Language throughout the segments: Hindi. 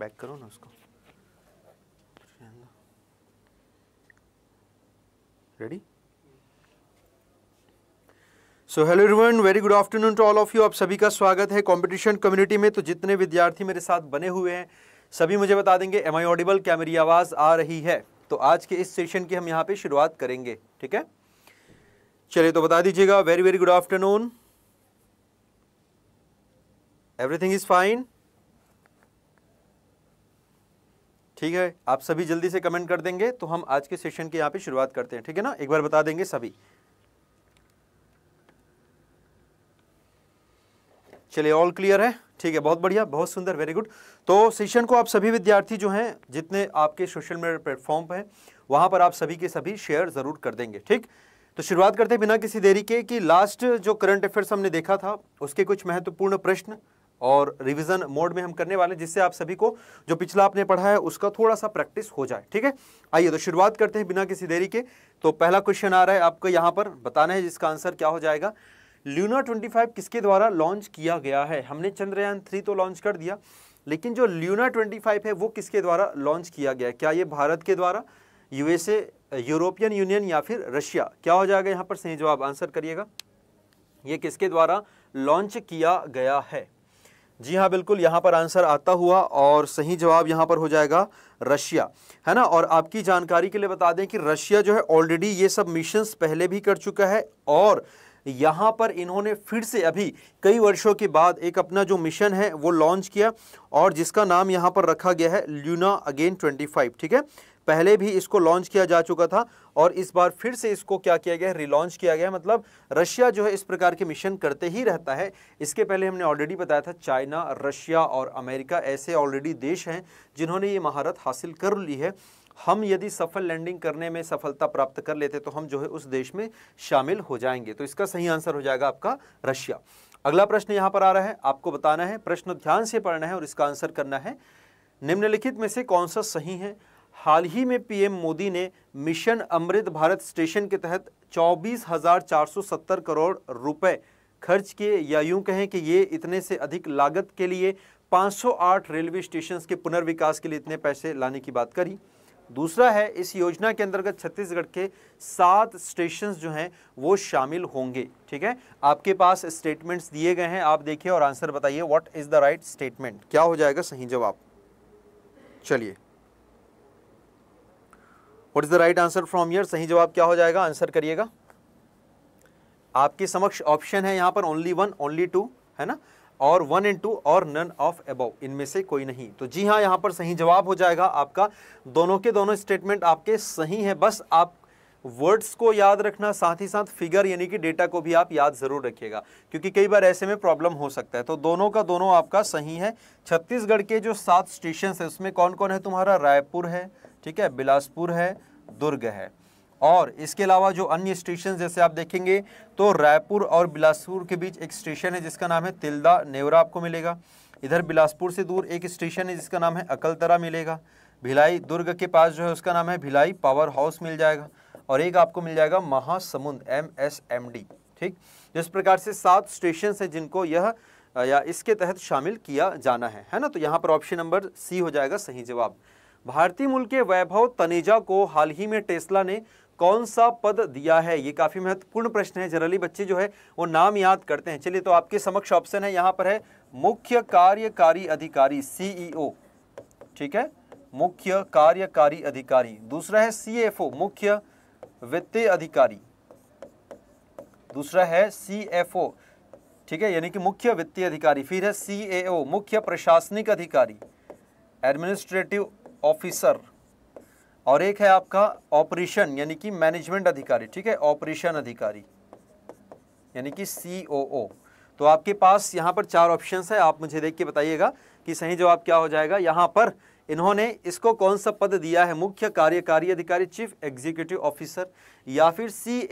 बैक करो ना उसको ready so hello everyone very good afternoon to all of you आप सभी का स्वागत है कंपटीशन कम्युनिटी में तो जितने विद्यार्थी मेरे साथ बने हुए हैं सभी मुझे बता देंगे एम आई ऑडिबल क्या मेरी आवाज़ आ रही है तो आज के इस सेशन की हम यहाँ पे शुरुआत करेंगे ठीक है चलिए तो बता दीजिएगा very very good afternoon everything is fine ठीक है आप सभी जल्दी से कमेंट कर देंगे तो हम आज के सेशन की यहाँ पे शुरुआत करते हैं ठीक है ना एक बार बता देंगे सभी चलिए ऑल क्लियर है ठीक है बहुत बढ़िया बहुत सुंदर वेरी गुड तो सेशन को आप सभी विद्यार्थी जो हैं जितने आपके सोशल मीडिया प्लेटफॉर्म पर हैं वहाँ पर आप सभी के सभी शेयर ज़रूर कर देंगे ठीक तो शुरुआत करते बिना किसी देरी के कि लास्ट जो करंट अफेयर्स हमने देखा था उसके कुछ महत्वपूर्ण प्रश्न और रिवीजन मोड में हम करने वाले हैं जिससे आप सभी को जो पिछला आपने पढ़ा है उसका थोड़ा सा प्रैक्टिस हो जाए ठीक है आइए तो शुरुआत करते हैं बिना किसी देरी के तो पहला क्वेश्चन आ रहा है आपको यहाँ पर बताना है जिसका आंसर क्या हो जाएगा ल्यूना 25 किसके द्वारा लॉन्च किया गया है हमने चंद्रयान थ्री तो लॉन्च कर दिया लेकिन जो ल्यूना फाइव है वो किसके द्वारा लॉन्च किया गया क्या ये भारत के द्वारा यूएसए यूरोपियन यूनियन या फिर रशिया क्या हो जाएगा यहाँ पर सही जवाब आंसर करिएगा ये किसके द्वारा लॉन्च किया गया है जी हाँ बिल्कुल यहाँ पर आंसर आता हुआ और सही जवाब यहाँ पर हो जाएगा रशिया है ना और आपकी जानकारी के लिए बता दें कि रशिया जो है ऑलरेडी ये सब मिशंस पहले भी कर चुका है और यहाँ पर इन्होंने फिर से अभी कई वर्षों के बाद एक अपना जो मिशन है वो लॉन्च किया और जिसका नाम यहाँ पर रखा गया है ल्यूना अगेन ट्वेंटी ठीक है पहले भी इसको लॉन्च किया जा चुका था और इस बार फिर से इसको क्या किया गया रिलॉन्च किया गया मतलब रशिया जो है इस प्रकार के मिशन करते ही रहता है इसके पहले हमने ऑलरेडी बताया था चाइना रशिया और अमेरिका ऐसे ऑलरेडी देश हैं जिन्होंने ये महारत हासिल कर ली है हम यदि सफल लैंडिंग करने में सफलता प्राप्त कर लेते तो हम जो है उस देश में शामिल हो जाएंगे तो इसका सही आंसर हो जाएगा आपका रशिया अगला प्रश्न यहाँ पर आ रहा है आपको बताना है प्रश्न ध्यान से पढ़ना है और इसका आंसर करना है निम्नलिखित में से कौन सा सही है हाल ही में पीएम मोदी ने मिशन अमृत भारत स्टेशन के तहत 24,470 करोड़ रुपए खर्च किए या यूं कहें कि ये इतने से अधिक लागत के लिए 508 रेलवे स्टेशन के पुनर्विकास के लिए इतने पैसे लाने की बात करी दूसरा है इस योजना के अंतर्गत छत्तीसगढ़ के सात स्टेशन जो हैं वो शामिल होंगे ठीक है आपके पास स्टेटमेंट्स दिए गए हैं आप देखिए और आंसर बताइए what is the right statement क्या हो जाएगा सही जवाब चलिए what is the right answer from here सही जवाब क्या हो जाएगा आंसर करिएगा आपके समक्ष ऑप्शन है यहां पर ओनली वन ओनली टू है ना और वन एंड टू और नन ऑफ एबव इनमें से कोई नहीं तो जी हाँ यहां पर सही जवाब हो जाएगा आपका दोनों के दोनों स्टेटमेंट आपके सही है बस आप वर्ड्स को याद रखना साथ ही साथ फिगर यानी कि डेटा को भी आप याद जरूर रखिएगा क्योंकि कई बार ऐसे में प्रॉब्लम हो सकता है तो दोनों का दोनों आपका सही है छत्तीसगढ़ के जो सात स्टेशन है उसमें कौन कौन है तुम्हारा रायपुर है ठीक है बिलासपुर है दुर्ग है और इसके अलावा जो अन्य स्टेशन जैसे आप देखेंगे तो रायपुर और बिलासपुर के बीच एक स्टेशन है जिसका नाम है तिलदा नेवरा आपको मिलेगा इधर बिलासपुर से दूर एक स्टेशन है जिसका नाम है अकलतरा मिलेगा भिलाई दुर्ग के पास जो है उसका नाम है भिलाई पावर हाउस मिल जाएगा और एक आपको मिल जाएगा Mahasamund M S M D ठीक जिस प्रकार से सात स्टेशन है जिनको यह या इसके तहत शामिल किया जाना है है ना तो यहाँ पर ऑप्शन नंबर सी हो जाएगा सही जवाब भारतीय मूल के वैभव तनेजा को हाल ही में टेस्ला ने कौन सा पद दिया है ये काफ़ी महत्वपूर्ण प्रश्न है जनरली बच्चे जो है वो नाम याद करते हैं चलिए तो आपके समक्ष ऑप्शन है यहां पर है मुख्य कार्यकारी अधिकारी सीईओ e ठीक है मुख्य कार्यकारी अधिकारी दूसरा है सीएफओ मुख्य वित्तीय अधिकारी दूसरा है सीएफओ ठीक है यानी कि मुख्य वित्तीय अधिकारी फिर है सीएओ मुख्य प्रशासनिक अधिकारी एडमिनिस्ट्रेटिव ऑफिसर और एक है आपका ऑपरेशन यानी कि मैनेजमेंट अधिकारी ठीक है ऑपरेशन अधिकारी यानी कि सी तो आपके पास यहां पर चार ऑप्शंस है आप मुझे देख के बताइएगा कि सही जवाब क्या हो जाएगा यहां पर इन्होंने इसको कौन सा पद दिया है मुख्य कार्यकारी अधिकारी चीफ एग्जीक्यूटिव ऑफिसर या फिर सी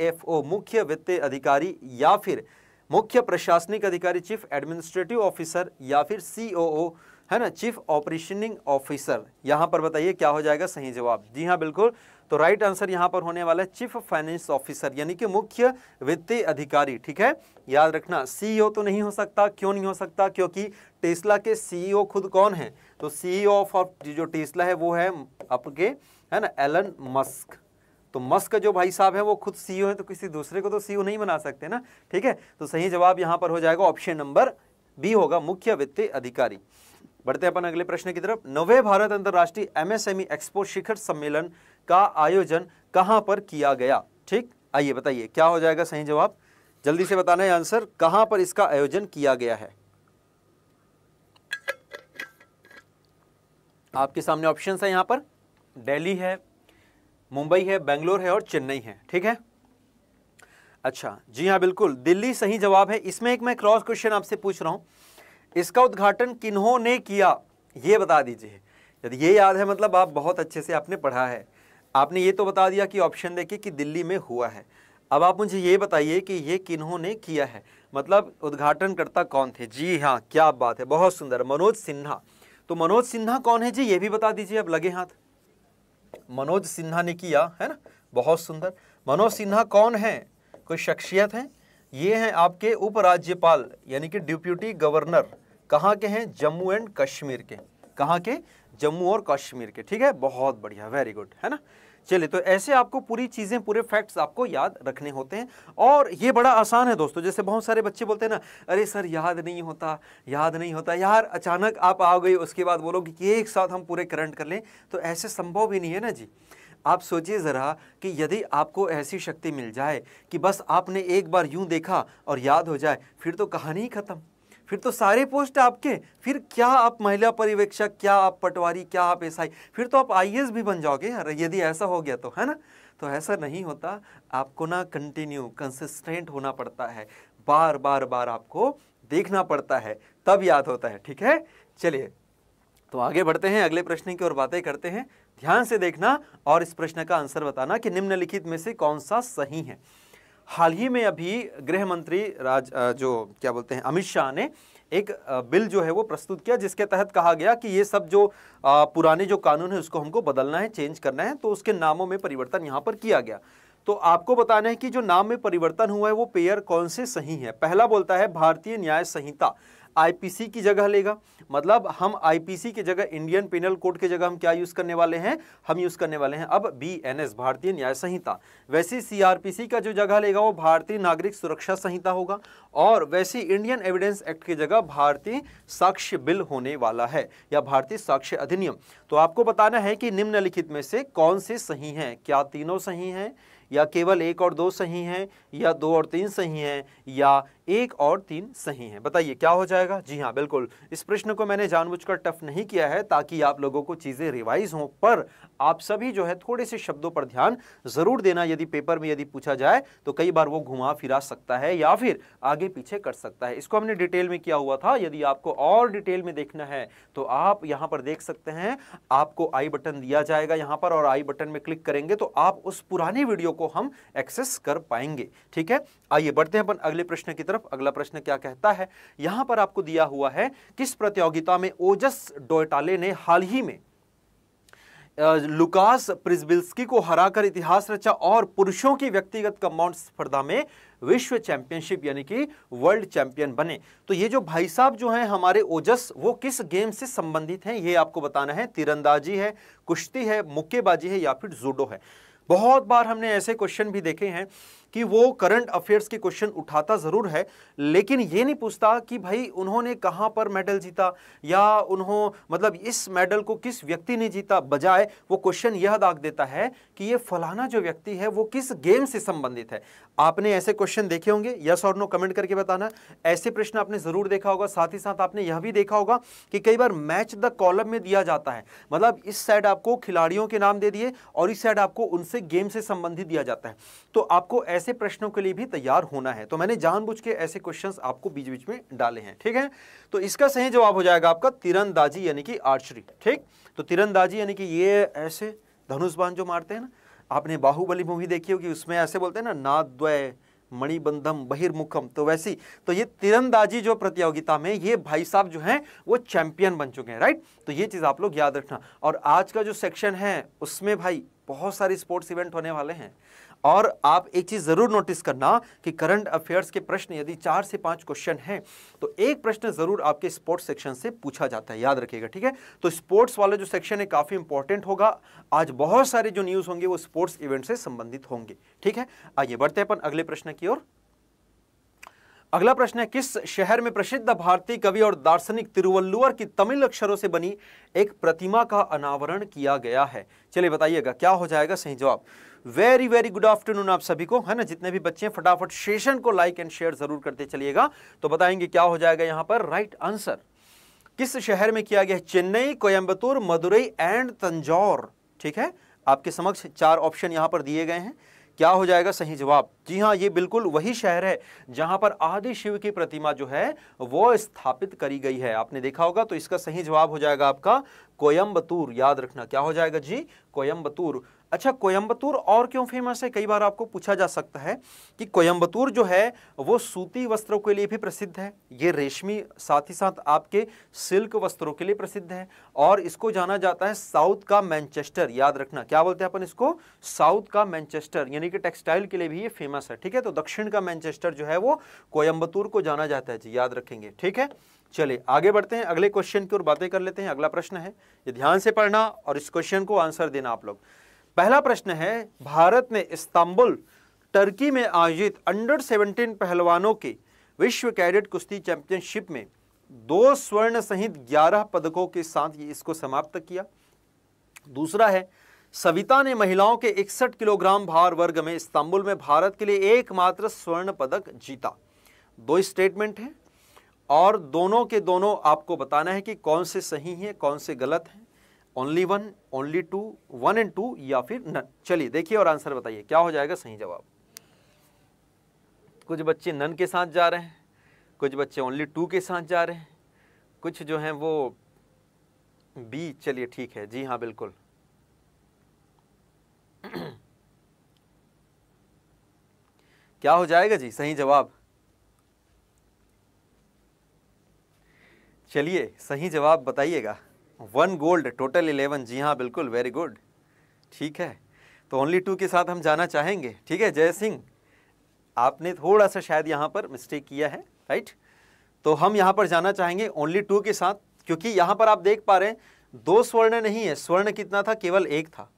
मुख्य वित्तीय अधिकारी या फिर मुख्य प्रशासनिक अधिकारी चीफ एडमिनिस्ट्रेटिव ऑफिसर या फिर सीओओ है ना चीफ ऑपरेशनिंग ऑफिसर यहाँ पर बताइए क्या हो जाएगा सही जवाब जी हाँ बिल्कुल तो राइट आंसर यहाँ पर होने वाला है चीफ फाइनेंस ऑफिसर यानी कि मुख्य वित्तीय अधिकारी ठीक है याद रखना सीईओ e तो नहीं हो सकता क्यों नहीं हो सकता क्योंकि टेस्ला के सीईओ e खुद कौन है तो सीईओ ऑफ e जो टेस्ला है वो है आपके है ना एलन मस्क तो मस्क जो भाई साहब है वो खुद सीईओ है तो किसी दूसरे को तो सीईओ नहीं बना सकते ना ठीक है तो सही जवाब यहाँ पर हो जाएगा ऑप्शन नंबर बी होगा मुख्य वित्तीय अधिकारी बढ़ते अपन अगले प्रश्न की तरफ नवे भारत अंतरराष्ट्रीय एमएसएमई एक्सपो e शिखर सम्मेलन का आयोजन कहां पर किया गया ठीक आइए बताइए क्या हो जाएगा सही जवाब जल्दी से बताना है आंसर कहां पर इसका आयोजन किया गया है आपके सामने ऑप्शन है यहां पर दिल्ली है मुंबई है बेंगलोर है और चेन्नई है ठीक है अच्छा जी हाँ बिल्कुल दिल्ली सही जवाब है इसमें एक मैं क्रॉस क्वेश्चन आपसे पूछ रहा हूं इसका उद्घाटन किन्होंने किया ये बता दीजिए यदि ये याद है मतलब आप बहुत अच्छे से आपने पढ़ा है आपने ये तो बता दिया कि ऑप्शन देखिए कि दिल्ली में हुआ है अब आप मुझे ये बताइए कि ये किन्हों ने किया है मतलब उद्घाटनकर्ता कौन थे जी हाँ क्या बात है बहुत सुंदर मनोज सिन्हा तो मनोज सिन्हा कौन है जी ये भी बता दीजिए अब लगे हाथ मनोज सिन्हा ने किया है ना बहुत सुंदर मनोज सिन्हा कौन है कोई शख्सियत है ये हैं आपके उपराज्यपाल यानी कि डिप्यूटी गवर्नर कहाँ के हैं जम्मू एंड कश्मीर के कहाँ के जम्मू और कश्मीर के ठीक है बहुत बढ़िया वेरी गुड है ना चलिए तो ऐसे आपको पूरी चीज़ें पूरे फैक्ट्स आपको याद रखने होते हैं और ये बड़ा आसान है दोस्तों जैसे बहुत सारे बच्चे बोलते हैं ना अरे सर याद नहीं होता याद नहीं होता यार अचानक आप आ गए उसके बाद बोलोगे कि एक साथ हम पूरे करंट कर लें तो ऐसे संभव ही नहीं है ना जी आप सोचिए ज़रा कि यदि आपको ऐसी शक्ति मिल जाए कि बस आपने एक बार यूं देखा और याद हो जाए फिर तो कहानी ही ख़त्म फिर तो सारे पोस्ट आपके फिर क्या आप महिला पर्यवेक्षक क्या आप पटवारी क्या आप एसआई फिर तो आप आईएएस भी बन जाओगे यदि ऐसा हो गया तो है ना तो ऐसा नहीं होता आपको ना कंटिन्यू कंसिस्टेंट होना पड़ता है बार बार बार आपको देखना पड़ता है तब याद होता है ठीक है चलिए तो आगे बढ़ते हैं अगले प्रश्न की ओर बातें करते हैं ध्यान से देखना और इस प्रश्न का आंसर बताना कि निम्नलिखित में से कौन सा सही है हाल ही में अभी गृह मंत्री राज जो क्या बोलते हैं अमित शाह ने एक बिल जो है वो प्रस्तुत किया जिसके तहत कहा गया कि ये सब जो पुराने जो कानून है उसको हमको बदलना है चेंज करना है तो उसके नामों में परिवर्तन यहाँ पर किया गया तो आपको बताना है कि जो नाम में परिवर्तन हुआ है वो पेयर कौन से सही है पहला बोलता है भारतीय न्याय संहिता आईपीसी की जगह लेगा मतलब हम आईपीसी की जगह इंडियन पेनल कोड की जगह हम क्या यूज़ करने वाले हैं हम यूज़ करने वाले हैं अब बीएनएस भारतीय न्याय संहिता वैसे सीआरपीसी का जो जगह लेगा वो भारतीय नागरिक सुरक्षा संहिता होगा और वैसे इंडियन एविडेंस एक्ट की जगह भारतीय साक्ष्य बिल होने वाला है या भारतीय साक्ष्य अधिनियम तो आपको बताना है कि निम्नलिखित में से कौन से सही हैं क्या तीनों सही हैं या केवल एक और दो सही हैं या दो और तीन सही हैं या एक और तीन सही हैं बताइए क्या हो जाएगा जी हाँ बिल्कुल इस प्रश्न को मैंने जानबूझकर टफ नहीं किया है ताकि आप लोगों को चीज़ें रिवाइज हों पर आप सभी जो है थोड़े से शब्दों पर ध्यान ज़रूर देना यदि पेपर में यदि पूछा जाए तो कई बार वो घुमा फिरा सकता है या फिर आगे पीछे कर सकता है इसको हमने डिटेल में किया हुआ था यदि आपको और डिटेल में देखना है तो आप यहाँ पर देख सकते हैं आपको आई बटन दिया जाएगा यहाँ पर और आई बटन में क्लिक करेंगे तो आप उस पुराने वीडियो को हम एक्सेस कर पाएंगे ठीक है आइए बढ़ते हैं अपन अगले प्रश्न की तरफ तरफ अगला प्रश्न क्या कहता है यहां पर आपको दिया हुआ है किस प्रतियोगिता में ओजस डोयटाले ने हाल ही में लुकास प्रिजबिल्स्की को हराकर इतिहास रचा और पुरुषों की व्यक्तिगत कमांड स्पर्धा में विश्व चैंपियनशिप यानी कि वर्ल्ड चैंपियन बने तो ये जो भाई साहब जो हैं हमारे ओजस वो किस गेम से संबंधित हैं ये आपको बताना है तीरंदाजी है कुश्ती है मुक्केबाजी है या फिर जूडो है बहुत बार हमने ऐसे क्वेश्चन भी देखे हैं कि वो करंट अफेयर्स के क्वेश्चन उठाता ज़रूर है लेकिन ये नहीं पूछता कि भाई उन्होंने कहाँ पर मेडल जीता या उन्हों मतलब इस मेडल को किस व्यक्ति ने जीता बजाय वो क्वेश्चन यह दाग देता है कि ये फलाना जो व्यक्ति है वो किस गेम से संबंधित है आपने ऐसे क्वेश्चन देखे होंगे यस और नो कमेंट करके बताना ऐसे प्रश्न आपने ज़रूर देखा होगा साथ ही साथ आपने यह भी देखा होगा कि कई बार मैच द कॉलम में दिया जाता है मतलब इस साइड आपको खिलाड़ियों के नाम दे दिए और इस साइड आपको उनसे गेम से संबंधित दिया जाता है तो आपको ऐसे प्रश्नों के लिए भी तैयार होना है तो मैंने जानबूझ के ऐसे क्वेश्चंस आपको बीच बीच में डाले हैं ठीक है तो इसका सही जवाब हो जाएगा आपका तिरंदाजी यानी कि आर्चरी ठीक तो तिरंदाजी यानी कि ये ऐसे धनुष्बान जो मारते हैं ना आपने बाहुबली मूवी देखी होगी उसमें ऐसे बोलते हैं ना नाद्वय मणिबंधम बहिर्मुखम तो वैसी तो ये तिरंदाजी जो प्रतियोगिता में ये भाई साहब जो हैं वो चैंपियन बन चुके हैं राइट तो ये चीज़ आप लोग याद रखना और आज का जो सेक्शन है उसमें भाई बहुत सारे स्पोर्ट्स इवेंट होने वाले हैं और आप एक चीज़ ज़रूर नोटिस करना कि करंट अफेयर्स के प्रश्न यदि चार से पांच क्वेश्चन हैं तो एक प्रश्न ज़रूर आपके स्पोर्ट्स सेक्शन से पूछा जाता है याद रखिएगा ठीक है तो स्पोर्ट्स वाला जो सेक्शन है काफ़ी इंपॉर्टेंट होगा आज बहुत सारे जो न्यूज़ होंगे वो स्पोर्ट्स इवेंट से संबंधित होंगे ठीक है आइए बढ़ते हैं अपन अगले प्रश्न की ओर अगला प्रश्न है किस शहर में प्रसिद्ध भारतीय कवि और दार्शनिक तिरुवल्लुवर की तमिल अक्षरों से बनी एक प्रतिमा का अनावरण किया गया है चलिए बताइएगा क्या हो जाएगा सही जवाब वेरी वेरी गुड आफ्टरनून आप सभी को है ना जितने भी बच्चे हैं फटाफट सेशन को लाइक एंड शेयर जरूर करते चलिएगा तो बताएंगे क्या हो जाएगा यहां पर राइट right आंसर किस शहर में किया गया चेन्नई कोयम्बतूर मदुरई एंड तंजौर ठीक है आपके समक्ष चार ऑप्शन यहां पर दिए गए हैं क्या हो जाएगा सही जवाब जी हाँ ये बिल्कुल वही शहर है जहां पर आदि शिव की प्रतिमा जो है वो स्थापित करी गई है आपने देखा होगा तो इसका सही जवाब हो जाएगा आपका कोयम्बतूर याद रखना क्या हो जाएगा जी कोयम्बतूर अच्छा कोयम्बतूर और क्यों फेमस है कई बार आपको पूछा जा सकता है कि कोयम्बतूर जो है वो सूती वस्त्रों के लिए भी प्रसिद्ध है ये रेशमी साथ ही साथ आपके सिल्क वस्त्रों के लिए प्रसिद्ध है और इसको जाना जाता है साउथ का मैनचेस्टर याद रखना क्या बोलते हैं अपन इसको साउथ का मैनचेस्टर यानी कि टेक्सटाइल के लिए भी ये फेमस है ठीक है तो दक्षिण का मैनचेस्टर जो है वो कोयम्बतूर को जाना जाता है जी याद रखेंगे ठीक है चलिए आगे बढ़ते हैं अगले क्वेश्चन की ओर बातें कर लेते हैं अगला प्रश्न है ये ध्यान से पढ़ना और इस क्वेश्चन को आंसर देना आप लोग पहला प्रश्न है भारत ने इस्तांबुल टर्की में आयोजित अंडर 17 पहलवानों के विश्व कैडेट कुश्ती चैंपियनशिप में दो स्वर्ण सहित 11 पदकों के साथ इसको समाप्त किया दूसरा है सविता ने महिलाओं के इकसठ किलोग्राम भार वर्ग में इस्तांबुल में भारत के लिए एकमात्र स्वर्ण पदक जीता दो स्टेटमेंट हैं और दोनों के दोनों आपको बताना है कि कौन से सही हैं कौन से गलत हैं only one only two one and two या फिर नन चलिए देखिए और आंसर बताइए क्या हो जाएगा सही जवाब कुछ बच्चे नन के साथ जा रहे हैं कुछ बच्चे ओनली टू के साथ जा रहे हैं कुछ जो हैं वो बी चलिए ठीक है जी हाँ बिल्कुल क्या हो जाएगा जी सही जवाब चलिए सही जवाब बताइएगा वन गोल्ड टोटल इलेवन जी हाँ बिल्कुल वेरी गुड ठीक है तो ओनली टू के साथ हम जाना चाहेंगे ठीक है जय सिंह आपने थोड़ा सा शायद यहाँ पर मिस्टेक किया है राइट तो हम यहाँ पर जाना चाहेंगे ओनली टू के साथ क्योंकि यहाँ पर आप देख पा रहे हैं दो स्वर्ण नहीं है स्वर्ण कितना था केवल एक था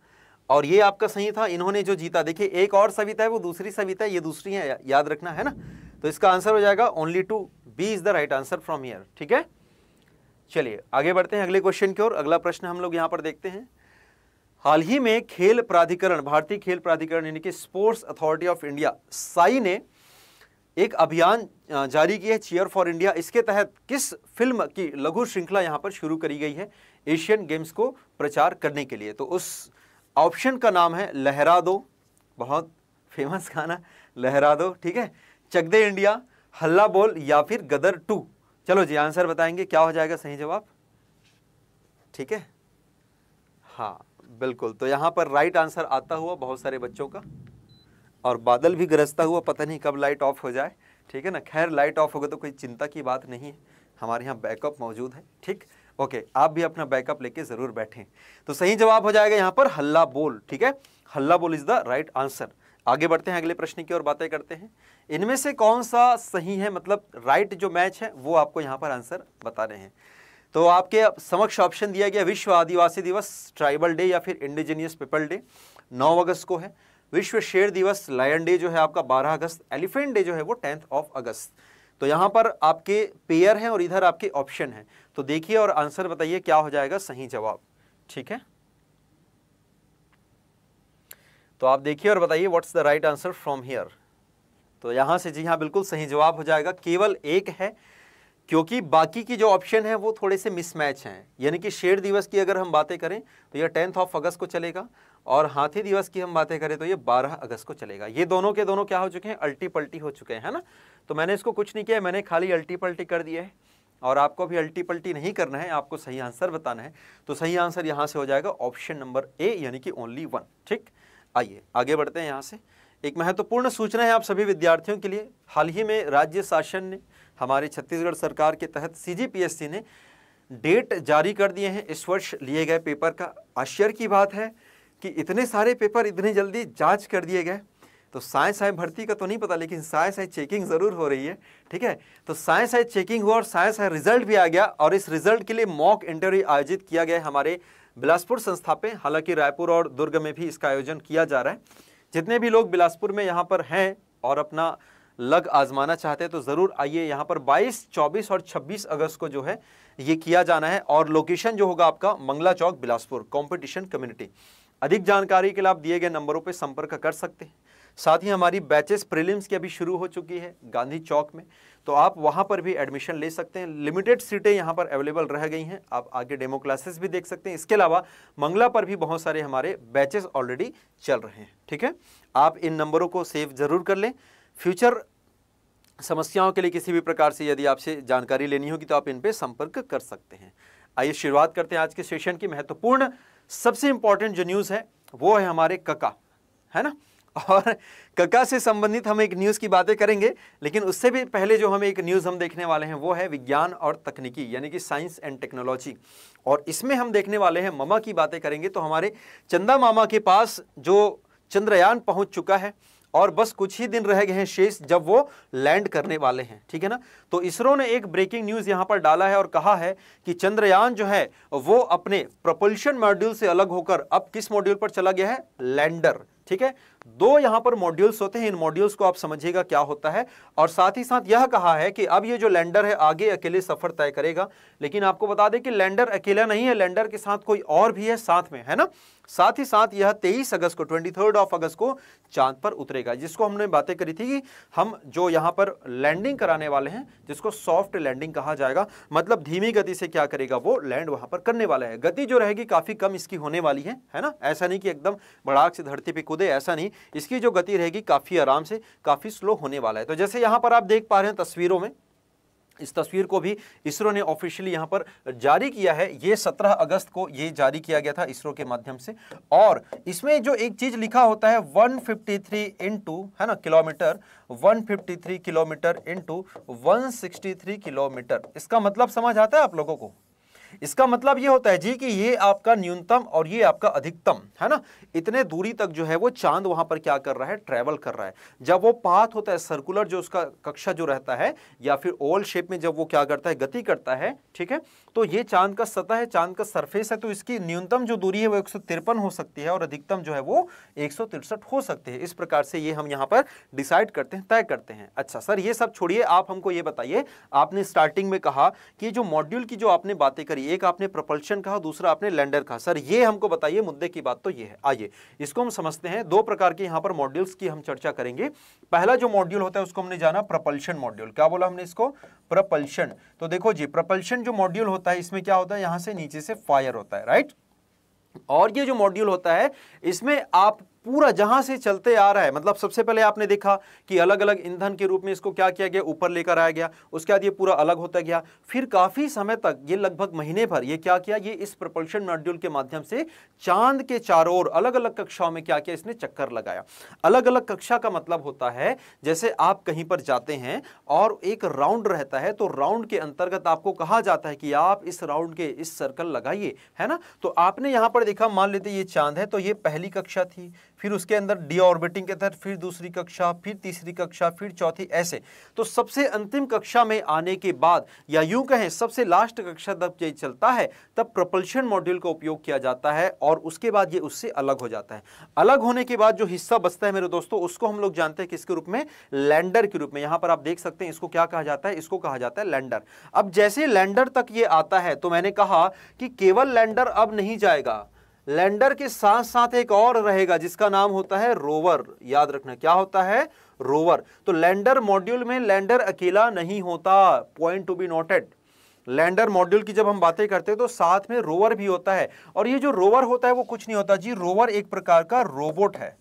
और ये आपका सही था इन्होंने जो जीता देखिए एक और सविता है वो दूसरी सविता है ये दूसरी है याद रखना है ना तो इसका आंसर हो जाएगा only two B is the right answer from here ठीक है चलिए आगे बढ़ते हैं अगले क्वेश्चन की ओर अगला प्रश्न हम लोग यहाँ पर देखते हैं हाल ही में खेल प्राधिकरण भारतीय खेल प्राधिकरण यानी कि sports authority of India SAI ने एक अभियान जारी किया है चीयर फॉर इंडिया इसके तहत किस फिल्म की लघु श्रृंखला यहाँ पर शुरू करी गई है एशियन गेम्स को प्रचार करने के लिए तो उस ऑप्शन का नाम है लहरा दो बहुत फेमस गाना लहरा दो ठीक है चक दे इंडिया हल्ला बोल या फिर गदर टू चलो जी आंसर बताएंगे क्या हो जाएगा सही जवाब ठीक है हाँ बिल्कुल तो यहाँ पर राइट आंसर आता हुआ बहुत सारे बच्चों का और बादल भी गरजता हुआ पता नहीं कब लाइट ऑफ हो जाए ठीक है ना खैर लाइट ऑफ हो तो कोई चिंता की बात नहीं है हमारे यहाँ बैकअप मौजूद है ठीक ओके आप भी अपना बैकअप लेके ज़रूर बैठें तो सही जवाब हो जाएगा यहाँ पर हल्ला बोल ठीक है हल्ला बोल इज़ द राइट आंसर आगे बढ़ते हैं अगले प्रश्न की और बातें करते हैं इनमें से कौन सा सही है मतलब राइट जो मैच है वो आपको यहाँ पर आंसर बता रहे हैं तो आपके समक्ष ऑप्शन दिया गया विश्व आदिवासी दिवस ट्राइबल डे या फिर इंडिजीनियस पीपल डे 9 अगस्त को है विश्व शेर दिवस लायन डे जो है आपका 12 अगस्त एलिफेंट डे जो है वो टेंथ ऑफ अगस्त तो यहाँ पर आपके पेयर हैं और इधर आपके ऑप्शन हैं तो देखिए और आंसर बताइए क्या हो जाएगा सही जवाब ठीक है तो आप देखिए और बताइए what's the right answer from here तो यहाँ से जी हाँ बिल्कुल सही जवाब हो जाएगा केवल एक है क्योंकि बाकी की जो ऑप्शन है वो थोड़े से मिसमैच हैं यानी कि शेर दिवस की अगर हम बातें करें तो यह टेंथ ऑफ अगस्त को चलेगा और हाथी दिवस की हम बातें करें तो ये 12 अगस्त को चलेगा ये दोनों के दोनों क्या हो चुके हैं अल्टी पल्टी हो चुके हैं है ना तो मैंने इसको कुछ नहीं किया मैंने खाली अल्टी पल्टी कर दिया है और आपको भी अल्टी पल्टी नहीं करना है आपको सही आंसर बताना है तो सही आंसर यहाँ से हो जाएगा ऑप्शन नंबर ए यानी कि ओनली वन ठीक आइए आगे बढ़ते हैं यहाँ से एक महत्वपूर्ण सूचना है आप सभी विद्यार्थियों के लिए हाल ही में राज्य शासन ने हमारे छत्तीसगढ़ सरकार के तहत सी ने डेट जारी कर दिए हैं इस वर्ष लिए गए पेपर का आश्चर्य की बात है कि इतने सारे पेपर इतनी जल्दी जांच कर दिए गए तो साइंस आए भर्ती का तो नहीं पता लेकिन साइंस आए चेकिंग ज़रूर हो रही है ठीक है तो साइंस आए चेकिंग हुआ और साइंस साय रिजल्ट भी आ गया और इस रिजल्ट के लिए मॉक इंटरव्यू आयोजित किया गया हमारे बिलासपुर पे हालांकि रायपुर और दुर्ग में भी इसका आयोजन किया जा रहा है जितने भी लोग बिलासपुर में यहाँ पर हैं और अपना लग आजमाना चाहते हैं तो ज़रूर आइए यहाँ पर 22, 24 और 26 अगस्त को जो है ये किया जाना है और लोकेशन जो होगा आपका मंगला चौक बिलासपुर कॉम्पिटिशन कम्युनिटी अधिक जानकारी के लिए आप दिए गए नंबरों पर संपर्क कर सकते हैं साथ ही हमारी बैचेस प्रीलिम्स की अभी शुरू हो चुकी है गांधी चौक में तो आप वहाँ पर भी एडमिशन ले सकते हैं लिमिटेड सीटें यहाँ पर अवेलेबल रह गई हैं आप आगे डेमो क्लासेस भी देख सकते हैं इसके अलावा मंगला पर भी बहुत सारे हमारे बैचेस ऑलरेडी चल रहे हैं ठीक है आप इन नंबरों को सेव ज़रूर कर लें फ्यूचर समस्याओं के लिए किसी भी प्रकार से यदि आपसे जानकारी लेनी होगी तो आप इन पर संपर्क कर सकते हैं आइए शुरुआत करते हैं आज के सेशन की महत्वपूर्ण सबसे इंपॉर्टेंट जो न्यूज़ है वो है हमारे कका है ना और कका से संबंधित हम एक न्यूज़ की बातें करेंगे लेकिन उससे भी पहले जो हम एक न्यूज़ हम देखने वाले हैं वो है विज्ञान और तकनीकी यानी कि साइंस एंड टेक्नोलॉजी और इसमें हम देखने वाले हैं ममा की बातें करेंगे तो हमारे चंदा मामा के पास जो चंद्रयान पहुंच चुका है और बस कुछ ही दिन रह गए हैं शेष जब वो लैंड करने वाले हैं ठीक है ना तो इसरो ने एक ब्रेकिंग न्यूज़ यहाँ पर डाला है और कहा है कि चंद्रयान जो है वो अपने प्रपोल्यूशन मॉड्यूल से अलग होकर अब किस मॉड्यूल पर चला गया है लैंडर ठीक है दो यहां पर मॉड्यूल्स होते हैं इन मॉड्यूल्स को आप समझिएगा क्या होता है और साथ ही साथ यह कहा है कि अब ये जो लैंडर है आगे अकेले सफर तय करेगा लेकिन आपको बता दें कि लैंडर अकेला नहीं है लैंडर के साथ कोई और भी है साथ में है ना साथ ही साथ यह 23 अगस्त को 23 ऑफ अगस्त को चांद पर उतरेगा जिसको हमने बातें करी थी कि हम जो यहाँ पर लैंडिंग कराने वाले हैं जिसको सॉफ्ट लैंडिंग कहा जाएगा मतलब धीमी गति से क्या करेगा वो लैंड वहाँ पर करने वाला है गति जो रहेगी काफ़ी कम इसकी होने वाली है है ना ऐसा नहीं कि एकदम बड़ाक से धरती पर कूदे ऐसा नहीं इसकी जो गति रहेगी काफ़ी आराम से काफ़ी स्लो होने वाला है तो जैसे यहाँ पर आप देख पा रहे हैं तस्वीरों में इस तस्वीर को भी इसरो ने ऑफिशियली यहां पर जारी किया है ये 17 अगस्त को ये जारी किया गया था इसरो के माध्यम से और इसमें जो एक चीज लिखा होता है 153 फिफ्टी थ्री इंटू है ना किलोमीटर 153 किलोमीटर इंटू 163 किलोमीटर इसका मतलब समझ आता है आप लोगों को इसका मतलब ये होता है जी कि ये आपका न्यूनतम और ये आपका अधिकतम है ना इतने दूरी तक जो है वो चांद वहां पर क्या कर रहा है ट्रेवल कर रहा है जब वो पाथ होता है सर्कुलर जो उसका कक्षा जो रहता है या फिर ओल शेप में जब वो क्या करता है गति करता है ठीक है तो ये चांद का सतह है चांद का सरफेस है तो इसकी न्यूनतम जो दूरी है वो एक हो सकती है और अधिकतम जो है वो एक हो सकती है इस प्रकार से ये हम यहाँ पर डिसाइड करते हैं तय करते हैं अच्छा सर ये सब छोड़िए आप हमको ये बताइए आपने स्टार्टिंग में कहा कि जो मॉड्यूल की जो आपने बातें करी एक आपने प्रपल्शन कहा दूसरा आपने लैंडर कहा सर ये हमको बताइए मुद्दे की बात तो ये है आइए इसको हम समझते हैं दो प्रकार के यहाँ पर मॉड्यूल्स की हम चर्चा करेंगे पहला जो मॉड्यूल होता है उसको हमने जाना प्रपल्शन मॉड्यूल क्या बोला हमने इसको प्रपल्शन तो देखो जी प्रपल्शन जो मॉड्यूल होता होता है इसमें क्या होता है यहां से नीचे से फायर होता है राइट और ये जो मॉड्यूल होता है इसमें आप पूरा जहां से चलते आ रहा है मतलब सबसे पहले आपने देखा कि अलग अलग ईंधन के रूप में इसको क्या किया गया ऊपर लेकर आया गया उसके बाद ये पूरा अलग होता गया फिर काफ़ी समय तक ये लगभग महीने भर ये क्या किया ये इस प्रपल्शन मॉड्यूल के माध्यम से चांद के चारों ओर अलग अलग कक्षाओं में क्या किया इसने चक्कर लगाया अलग अलग कक्षा का मतलब होता है जैसे आप कहीं पर जाते हैं और एक राउंड रहता है तो राउंड के अंतर्गत आपको कहा जाता है कि आप इस राउंड के इस सर्कल लगाइए है ना तो आपने यहाँ पर देखा मान लेते ये चांद है तो ये पहली कक्षा थी फिर उसके अंदर डी ऑर्बिटिंग के तहत फिर दूसरी कक्षा फिर तीसरी कक्षा फिर चौथी ऐसे तो सबसे अंतिम कक्षा में आने के बाद या यूं कहें सबसे लास्ट कक्षा जब ये चलता है तब प्रपल्शन मॉड्यूल का उपयोग किया जाता है और उसके बाद ये उससे अलग हो जाता है अलग होने के बाद जो हिस्सा बचता है मेरे दोस्तों उसको हम लोग जानते हैं किसके रूप में लैंडर के रूप में यहाँ पर आप देख सकते हैं इसको क्या कहा जाता है इसको कहा जाता है लैंडर अब जैसे लैंडर तक ये आता है तो मैंने कहा कि केवल लैंडर अब नहीं जाएगा लैंडर के साथ साथ एक और रहेगा जिसका नाम होता है रोवर याद रखना क्या होता है रोवर तो लैंडर मॉड्यूल में लैंडर अकेला नहीं होता point to be noted lander module की जब हम बातें करते हैं तो साथ में रोवर भी होता है और ये जो रोवर होता है वो कुछ नहीं होता जी रोवर एक प्रकार का रोबोट है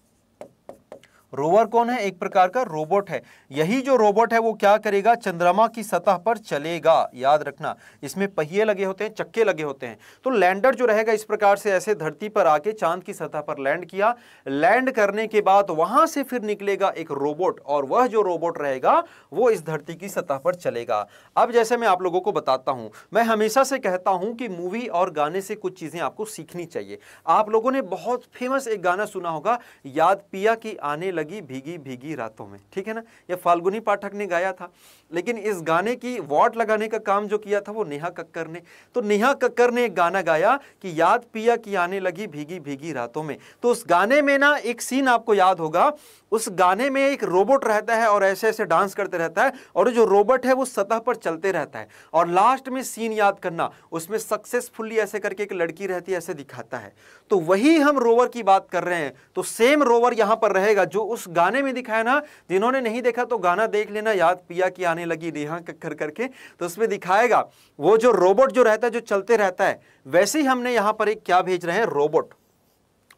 रोवर कौन है एक प्रकार का रोबोट है यही जो रोबोट है वो क्या करेगा चंद्रमा की सतह पर चलेगा याद रखना इसमें पहिए लगे होते हैं चक्के लगे होते हैं तो लैंडर जो रहेगा इस प्रकार से ऐसे धरती पर आके चांद की सतह पर लैंड किया लैंड करने के बाद वहां से फिर निकलेगा एक रोबोट और वह जो रोबोट रहेगा वो इस धरती की सतह पर चलेगा अब जैसे मैं आप लोगों को बताता हूं मैं हमेशा से कहता हूं कि मूवी और गाने से कुछ चीजें आपको सीखनी चाहिए आप लोगों ने बहुत फेमस एक गाना सुना होगा याद पिया की आने लगी भीगी भीगी रातों में ठीक है ना ये फाल्गुनी पाठक ने गाया था लेकिन इस गाने की वॉट लगाने का काम जो किया था वो नेहा कक्कर ने तो नेहा कक्कर ने एक गाना गाया कि याद पिया की आने लगी भीगी भीगी रातों में तो उस गाने में ना एक सीन आपको याद होगा उस गाने में एक रोबोट रहता है और ऐसे ऐसे डांस करते रहता है और जो रोबोट है वो सतह पर चलते रहता है और लास्ट में सीन याद करना उसमें सक्सेसफुली ऐसे करके एक लड़की रहती है ऐसे दिखाता है तो वही हम रोवर की बात कर रहे हैं तो सेम रोवर यहां पर रहेगा जो उस गाने में दिखाया ना जिन्होंने नहीं देखा तो गाना देख लेना याद पिया की आने लगी रिहा कर करके तो उसमें दिखाएगा वो जो रोबोट जो रहता है जो चलते रहता है वैसे ही हमने यहाँ पर एक क्या भेज रहे हैं रोबोट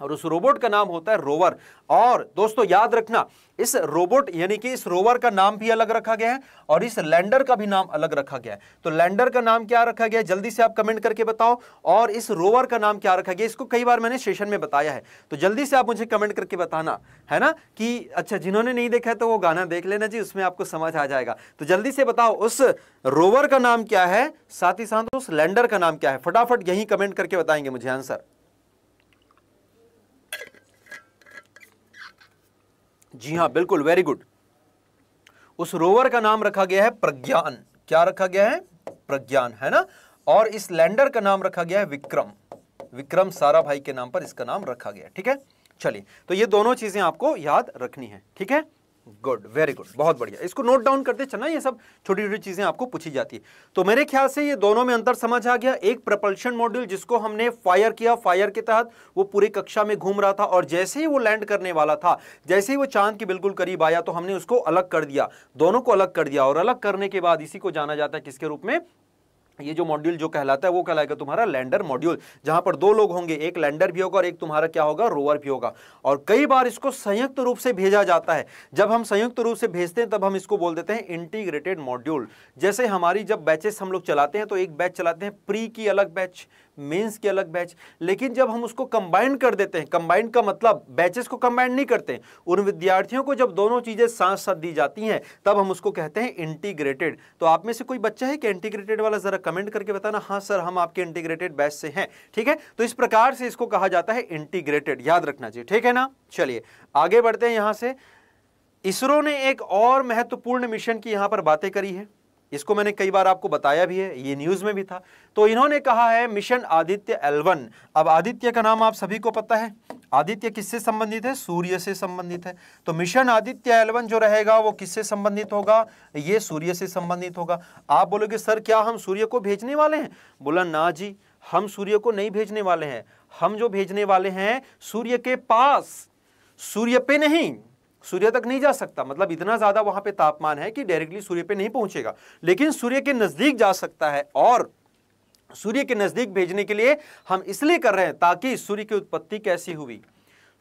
और उस रोबोट का नाम होता है रोवर और दोस्तों याद रखना इस रोबोट यानी कि इस रोवर का नाम भी अलग रखा गया है और इस लैंडर का भी नाम अलग रखा गया है तो लैंडर का नाम क्या रखा गया जल्दी से आप कमेंट करके बताओ और इस रोवर का नाम क्या रखा गया इसको कई बार मैंने सेशन में बताया है तो जल्दी से आप मुझे कमेंट करके बताना है ना कि अच्छा जिन्होंने नहीं देखा तो वो गाना देख लेना जी उसमें आपको समझ आ जाएगा तो जल्दी से बताओ उस रोवर का नाम क्या है साथ ही साथ उस लैंडर का नाम क्या है फटाफट यही कमेंट करके बताएंगे मुझे आंसर जी हाँ बिल्कुल वेरी गुड उस रोवर का नाम रखा गया है प्रज्ञान क्या रखा गया है प्रज्ञान है ना और इस लैंडर का नाम रखा गया है विक्रम विक्रम सारा भाई के नाम पर इसका नाम रखा गया ठीक है चलिए तो ये दोनों चीजें आपको याद रखनी है ठीक है गुड वेरी गुड बहुत बढ़िया इसको नोट डाउन करते चलना ये सब छोटी छोटी चीज़ें आपको पूछी जाती है तो मेरे ख्याल से ये दोनों में अंतर समझ आ गया एक प्रपल्शन मॉड्यूल जिसको हमने फायर किया फायर के तहत वो पूरी कक्षा में घूम रहा था और जैसे ही वो लैंड करने वाला था जैसे ही वो चांद के बिल्कुल करीब आया तो हमने उसको अलग कर दिया दोनों को अलग कर दिया और अलग करने के बाद इसी को जाना जाता है किसके रूप में ये जो मॉड्यूल जो कहलाता है वो कहलाएगा तुम्हारा लैंडर मॉड्यूल जहां पर दो लोग होंगे एक लैंडर भी होगा और एक तुम्हारा क्या होगा रोवर भी होगा और कई बार इसको संयुक्त रूप से भेजा जाता है जब हम संयुक्त रूप से भेजते हैं तब हम इसको बोल देते हैं इंटीग्रेटेड मॉड्यूल जैसे हमारी जब बैचेस हम लोग चलाते हैं तो एक बैच चलाते हैं प्री की अलग बैच मेंस के अलग बैच लेकिन जब हम उसको कंबाइन कर देते हैं कंबाइन का मतलब बैचेस को कंबाइन नहीं करते उन विद्यार्थियों को जब दोनों चीज़ें साथ साथ दी जाती हैं तब हम उसको कहते हैं इंटीग्रेटेड तो आप में से कोई बच्चा है कि इंटीग्रेटेड वाला ज़रा कमेंट करके बताना हाँ सर हम आपके इंटीग्रेटेड बैच से हैं ठीक है तो इस प्रकार से इसको कहा जाता है इंटीग्रेटेड याद रखना चाहिए ठीक है ना चलिए आगे बढ़ते हैं यहाँ से इसरो ने एक और महत्वपूर्ण मिशन की यहाँ पर बातें करी है इसको मैंने कई बार आपको बताया भी है ये न्यूज़ में भी था तो इन्होंने कहा है मिशन आदित्य एलवन अब आदित्य का नाम आप सभी को पता है आदित्य किससे संबंधित है सूर्य से संबंधित है तो मिशन आदित्य एलवन जो रहेगा वो किससे संबंधित होगा ये सूर्य से संबंधित होगा आप बोलोगे सर क्या हम सूर्य को भेजने वाले हैं बोला ना जी हम सूर्य को नहीं भेजने वाले हैं हम जो भेजने वाले हैं सूर्य के पास सूर्य पे नहीं सूर्य तक नहीं जा सकता मतलब इतना ज़्यादा वहां पे तापमान है कि डायरेक्टली सूर्य पे नहीं पहुंचेगा लेकिन सूर्य के नज़दीक जा सकता है और सूर्य के नज़दीक भेजने के लिए हम इसलिए कर रहे हैं ताकि सूर्य की उत्पत्ति कैसी हुई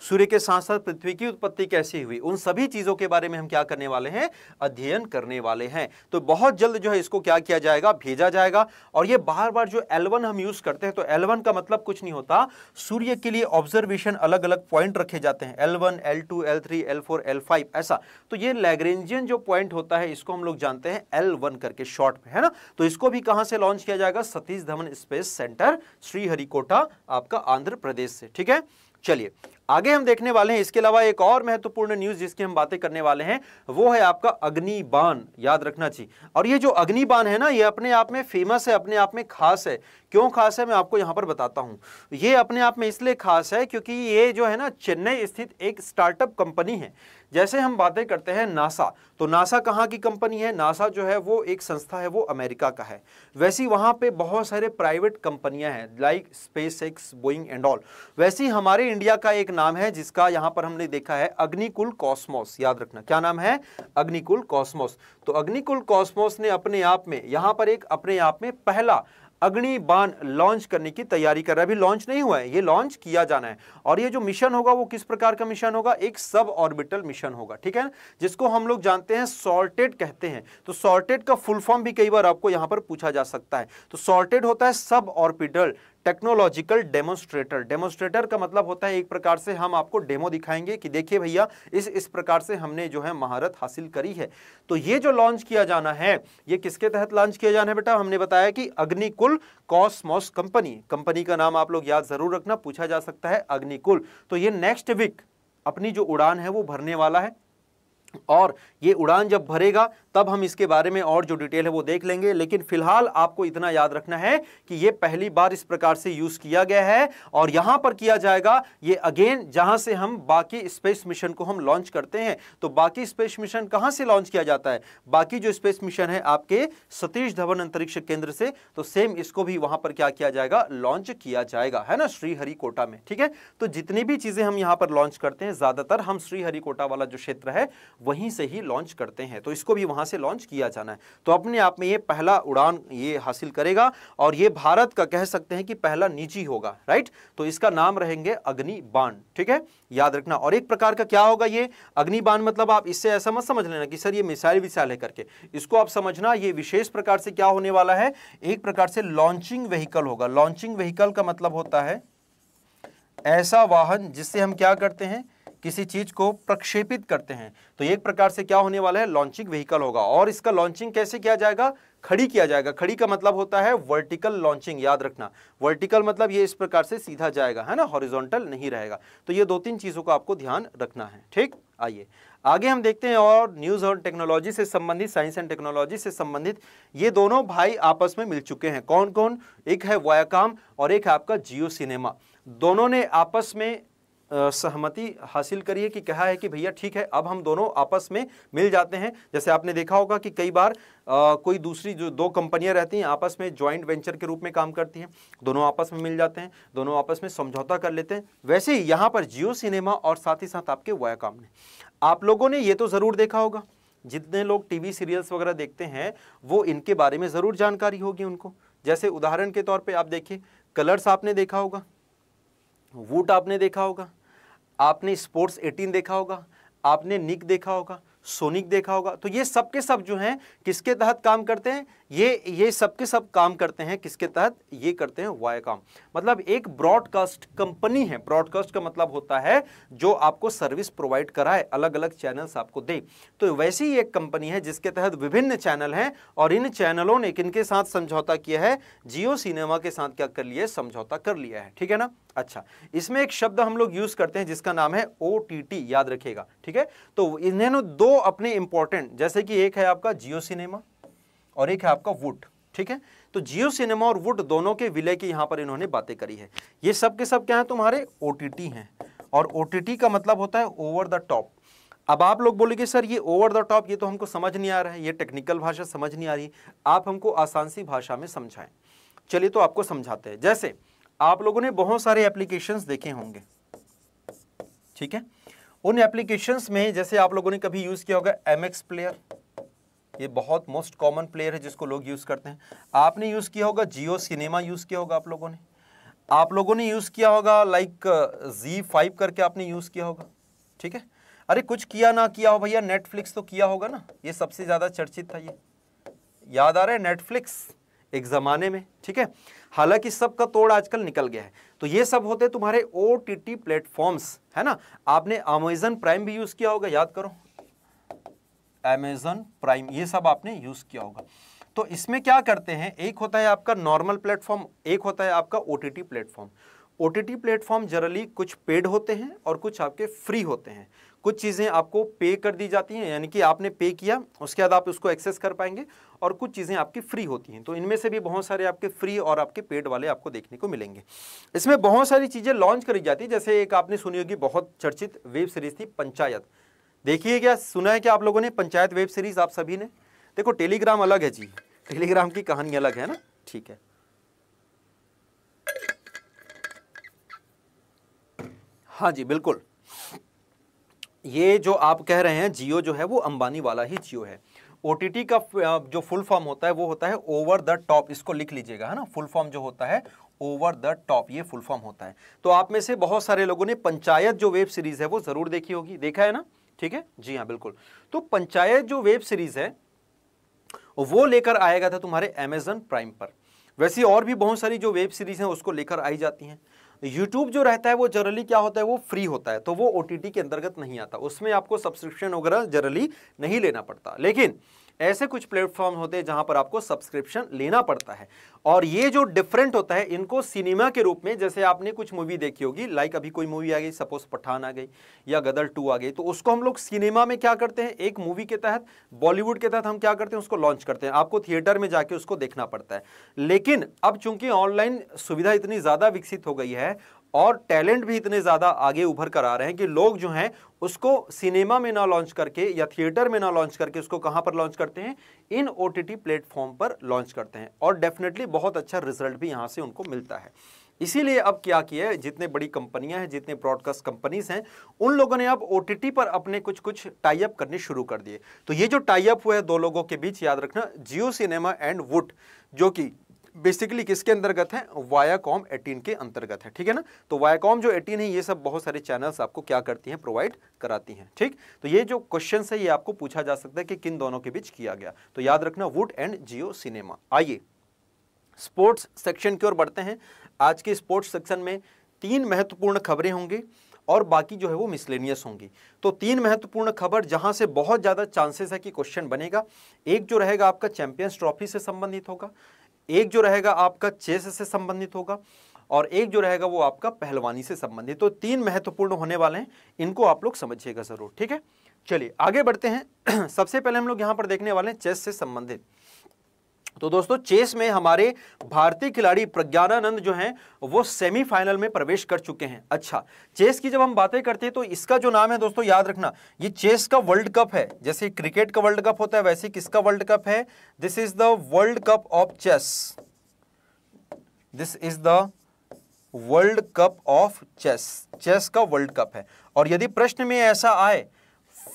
सूर्य के साथ साथ पृथ्वी की उत्पत्ति कैसे हुई उन सभी चीज़ों के बारे में हम क्या करने वाले हैं अध्ययन करने वाले हैं तो बहुत जल्द जो है इसको क्या किया जाएगा भेजा जाएगा और ये बार बार जो L1 हम यूज़ करते हैं तो L1 का मतलब कुछ नहीं होता सूर्य के लिए ऑब्जर्वेशन अलग अलग पॉइंट रखे जाते हैं three L four L five ऐसा तो ये लैग्रेंजियन जो पॉइंट होता है इसको हम लोग जानते हैं वन करके शॉर्ट में है ना तो इसको भी कहां से लॉन्च किया जाएगा सतीश धवन स्पेस सेंटर श्रीहरिकोटा आपका आंध्र प्रदेश से ठीक है चलिए आगे हम देखने वाले हैं इसके अलावा एक और महत्वपूर्ण न्यूज जिसकी हम बातें करने वाले हैं वो है आपका अग्निबान याद रखना चाहिए और ये जो अग्निबान है ना ये अपने आप में फेमस है अपने आप में खास है क्यों खास है मैं आपको यहाँ पर बताता हूँ ये अपने आप में इसलिए खास है क्योंकि ये जो है ना चेन्नई स्थित एक स्टार्टअप कंपनी है जैसे हम बातें करते हैं नासा तो नासा कहाँ की कंपनी है नासा जो है वो एक संस्था है वो अमेरिका का है वैसी वहाँ पे बहुत सारे प्राइवेट कंपनियाँ हैं like SpaceX Boeing and all वैसी हमारे इंडिया का एक नाम है जिसका यहाँ पर हमने देखा है अग्निकुल कॉस्मोस याद रखना क्या नाम है अग्निकुल कॉस्मोस तो अग्निकुल कॉस्मोस ने अपने आप में यहाँ पर एक अपने आप में पहला अग्नि बाण लॉन्च करने की तैयारी कर रहा है अभी लॉन्च नहीं हुआ है ये लॉन्च किया जाना है और ये जो मिशन होगा वो किस प्रकार का मिशन होगा एक सब ऑर्बिटल मिशन होगा ठीक है जिसको हम लोग जानते हैं सॉर्टेड कहते हैं तो सॉर्टेड का फुल फॉर्म भी कई बार आपको यहाँ पर पूछा जा सकता है तो सॉर्टेड होता है sub orbital technological demonstrator demonstrator का मतलब होता है एक प्रकार से हम आपको डेमो दिखाएंगे कि देखिए भैया इस इस प्रकार से हमने जो है महारत हासिल करी है तो ये जो लॉन्च किया जाना है ये किसके तहत लॉन्च किया जाना है बेटा हमने बताया कि अग्निकुल कॉस्मॉस कंपनी कंपनी का नाम आप लोग याद जरूर रखना पूछा जा सकता है अग्निकुल तो ये नेक्स्ट वीक अपनी जो उड़ान है वो भरने वाला है और ये उड़ान जब भरेगा तब हम इसके बारे में और जो डिटेल है वो देख लेंगे लेकिन फिलहाल आपको इतना याद रखना है कि ये पहली बार इस प्रकार से यूज़ किया गया है और यहां पर किया जाएगा ये अगेन जहां से हम बाकी स्पेस मिशन को हम लॉन्च करते हैं तो बाकी स्पेस मिशन कहां से लॉन्च किया जाता है बाकी जो स्पेस मिशन है आपके सतीश धवन अंतरिक्ष केंद्र से तो सेम इसको भी वहां पर क्या किया जाएगा लॉन्च किया जाएगा है ना श्रीहरिकोटा में ठीक है तो जितनी भी चीज़ें हम यहां पर लॉन्च करते हैं ज़्यादातर हम श्रीहरिकोटा वाला जो क्षेत्र है वहीं से ही लॉन्च करते हैं तो इसको भी वहां से लॉन्च किया जाना है तो अपने आप में ये पहला उड़ान ये हासिल करेगा और ये भारत का कह सकते हैं कि पहला निजी होगा राइट तो इसका नाम रहेंगे अग्निबान ठीक है याद रखना और एक प्रकार का क्या होगा ये अग्निबान मतलब आप इससे ऐसा मत समझ लेना कि सर ये मिसाइल विसाइल है करके इसको आप समझना ये विशेष प्रकार से क्या होने वाला है एक प्रकार से लॉन्चिंग व्हीकल होगा लॉन्चिंग व्हीकल का मतलब होता है ऐसा वाहन जिससे हम क्या करते हैं किसी चीज को प्रक्षेपित करते हैं तो एक प्रकार से क्या होने वाला है लॉन्चिंग व्हीकल होगा और इसका लॉन्चिंग कैसे किया जाएगा खड़ी किया जाएगा खड़ी का मतलब होता है वर्टिकल लॉन्चिंग याद रखना वर्टिकल मतलब ये इस प्रकार से सीधा जाएगा है ना हॉरिजॉन्टल नहीं रहेगा तो ये दो तीन चीज़ों का आपको ध्यान रखना है ठीक आइए आगे हम देखते हैं और न्यूज़ और टेक्नोलॉजी से संबंधित साइंस एंड टेक्नोलॉजी से संबंधित ये दोनों भाई आपस में मिल चुके हैं कौन कौन एक है वायाकाम और एक है आपका जियो सिनेमा दोनों ने आपस में सहमति हासिल करिए कि कहा है कि भैया ठीक है अब हम दोनों आपस में मिल जाते हैं जैसे आपने देखा होगा कि कई बार आ, कोई दूसरी जो दो कंपनियां रहती हैं आपस में जॉइंट वेंचर के रूप में काम करती हैं दोनों आपस में मिल जाते हैं दोनों आपस में समझौता कर लेते हैं वैसे ही यहाँ पर जियो सिनेमा और साथ ही साथ आपके काम ने आप लोगों ने ये तो ज़रूर देखा होगा जितने लोग टी सीरियल्स वगैरह देखते हैं वो इनके बारे में ज़रूर जानकारी होगी उनको जैसे उदाहरण के तौर पर आप देखिए कलर्स आपने देखा होगा वूट आपने देखा होगा आपने स्पोर्ट्स 18 देखा होगा आपने निक देखा होगा सोनिक देखा होगा तो ये सब के सब जो हैं किसके तहत काम करते हैं ये ये सब के सब काम करते हैं किसके तहत ये करते हैं काम मतलब एक ब्रॉडकास्ट कंपनी है ब्रॉडकास्ट का मतलब होता है जो आपको सर्विस प्रोवाइड कराए अलग अलग चैनल्स आपको दे तो वैसी ही एक कंपनी है जिसके तहत विभिन्न चैनल हैं और इन चैनलों ने किनके साथ समझौता किया है जियो सिनेमा के साथ क्या कर लिया है समझौता कर लिया है ठीक है ना अच्छा इसमें एक शब्द हम लोग यूज करते हैं जिसका नाम है ओ याद रखेगा ठीक है तो इन्होंने दो अपने इंपॉर्टेंट जैसे कि एक है आपका जियो सिनेमा और एक है आपका वुट ठीक है तो जियो सिनेमा और वुड दोनों के विलय की यहाँ पर इन्होंने बातें करी है ये सब के सब क्या है तुम्हारे ओ हैं और ओ का मतलब होता है ओवर द टॉप अब आप लोग बोलेंगे सर ये ओवर द टॉप ये तो हमको समझ नहीं आ रहा है ये टेक्निकल भाषा समझ नहीं आ रही आप हमको आसान सी भाषा में समझाएं चलिए तो आपको समझाते हैं जैसे आप लोगों ने बहुत सारे एप्लीकेशंस देखे होंगे ठीक है उन एप्लीकेशंस में जैसे आप लोगों ने कभी यूज़ किया होगा एम एक्स प्लेयर ये बहुत मोस्ट कॉमन प्लेयर है जिसको लोग यूज़ करते हैं आपने यूज़ किया होगा जियो सिनेमा यूज़ किया होगा आप लोगों ने आप लोगों ने यूज़ किया होगा लाइक जी फाइव करके आपने यूज़ किया होगा ठीक है अरे कुछ किया ना किया हो भैया नेटफ्लिक्स तो किया होगा ना ये सबसे ज़्यादा चर्चित था ये याद आ रहा है नेटफ्लिक्स एक ज़माने में ठीक है हालांकि सबका तोड़ आजकल निकल गया है तो ये सब होते तुम्हारे ओ टी टी प्लेटफॉर्म्स है ना आपने अमेजन प्राइम भी यूज़ किया होगा याद करो एमेजन प्राइम ये सब आपने यूज़ किया होगा तो इसमें क्या करते हैं एक होता है आपका नॉर्मल प्लेटफॉर्म एक होता है आपका O T platform O T platform generally कुछ पेड होते हैं और कुछ आपके फ्री होते हैं कुछ चीज़ें आपको पे कर दी जाती हैं यानी कि आपने पे किया उसके बाद आप उसको एक्सेस कर पाएंगे और कुछ चीज़ें आपकी फ्री होती हैं तो इनमें से भी बहुत सारे आपके फ्री और आपके पेड वाले आपको देखने को मिलेंगे इसमें बहुत सारी चीज़ें लॉन्च करी जाती है जैसे एक आपने सुनी होगी बहुत चर्चित वेब सीरीज़ थी पंचायत देखिए क्या सुना है क्या आप लोगों ने पंचायत वेब सीरीज आप सभी ने देखो टेलीग्राम अलग है जी टेलीग्राम की कहानी अलग है ना ठीक है हाँ जी बिल्कुल ये जो आप कह रहे हैं जियो जो है वो अंबानी वाला ही जियो है ओ का जो फुल फॉर्म होता है वो होता है ओवर द टॉप इसको लिख लीजिएगा है ना फुल फॉर्म जो होता है ओवर द टॉप ये फुल फॉर्म होता है तो आप में से बहुत सारे लोगों ने पंचायत जो वेब सीरीज है वो जरूर देखी होगी देखा है ना ठीक है जी हाँ बिल्कुल तो पंचायत जो वेब सीरीज है वो लेकर आएगा था तुम्हारे अमेजन प्राइम पर वैसे और भी बहुत सारी जो वेब सीरीज हैं उसको लेकर आई जाती हैं यूट्यूब जो रहता है वो जनरली क्या होता है वो फ्री होता है तो वो ओ के अंतर्गत नहीं आता उसमें आपको सब्सक्रिप्शन वगैरह जनरली नहीं लेना पड़ता लेकिन ऐसे कुछ प्लेटफॉर्म होते हैं जहां पर आपको सब्सक्रिप्शन लेना पड़ता है और ये जो डिफरेंट होता है इनको सिनेमा के रूप में जैसे आपने कुछ मूवी देखी होगी लाइक अभी कोई मूवी आ गई सपोज पठान आ गई या गदर टू आ गई तो उसको हम लोग सिनेमा में क्या करते हैं एक मूवी के तहत बॉलीवुड के तहत हम क्या करते हैं उसको लॉन्च करते हैं आपको थिएटर में जाके उसको देखना पड़ता है लेकिन अब चूंकि ऑनलाइन सुविधा इतनी ज़्यादा विकसित हो गई है और टैलेंट भी इतने ज़्यादा आगे उभर कर आ रहे हैं कि लोग जो हैं उसको सिनेमा में ना लॉन्च करके या थिएटर में ना लॉन्च करके उसको कहाँ पर लॉन्च करते हैं इन ओ टी प्लेटफॉर्म पर लॉन्च करते हैं और डेफिनेटली बहुत अच्छा रिजल्ट भी यहाँ से उनको मिलता है इसीलिए अब क्या किया है जितने बड़ी कंपनियां हैं जितने ब्रॉडकास्ट कंपनीज हैं उन लोगों ने अब ओ पर अपने कुछ कुछ टाइप करने शुरू कर दिए तो ये जो टाइप हुआ है दो लोगों के बीच याद रखना जियो सिनेमा एंड वुट जो कि बेसिकली किसके अंतर्गत है वायाकॉम एटीन के अंतर्गत है ठीक है ना तो वायाकॉम जो एटीन है ये सब बहुत सारे चैनल्स आपको क्या करती हैं प्रोवाइड कराती हैं ठीक तो ये जो क्वेश्चन है ये आपको पूछा जा सकता है कि किन दोनों के बीच किया गया तो याद रखना वुड एंड जियो सिनेमा आइए स्पोर्ट्स सेक्शन की ओर बढ़ते हैं आज के स्पोर्ट्स सेक्शन में तीन महत्वपूर्ण खबरें होंगी और बाकी जो है वो मिसलेनियस होंगी तो तीन महत्वपूर्ण खबर जहां से बहुत ज़्यादा चांसेस है कि क्वेश्चन बनेगा एक जो रहेगा आपका चैंपियंस ट्रॉफी से संबंधित होगा एक जो रहेगा आपका चेस से संबंधित होगा और एक जो रहेगा वो आपका पहलवानी से संबंधित तो तीन महत्वपूर्ण होने वाले हैं इनको आप लोग समझिएगा जरूर ठीक है चलिए आगे बढ़ते हैं सबसे पहले हम लोग यहाँ पर देखने वाले हैं चेस से संबंधित तो दोस्तों चेस में हमारे भारतीय खिलाड़ी प्रज्ञानानंद जो हैं वो सेमीफाइनल में प्रवेश कर चुके हैं अच्छा चेस की जब हम बातें करते हैं तो इसका जो नाम है दोस्तों याद रखना ये चेस का वर्ल्ड कप है जैसे क्रिकेट का वर्ल्ड कप होता है वैसे किसका वर्ल्ड कप है this is the world cup of chess this is the world cup of chess chess का वर्ल्ड कप है और यदि प्रश्न में ऐसा आए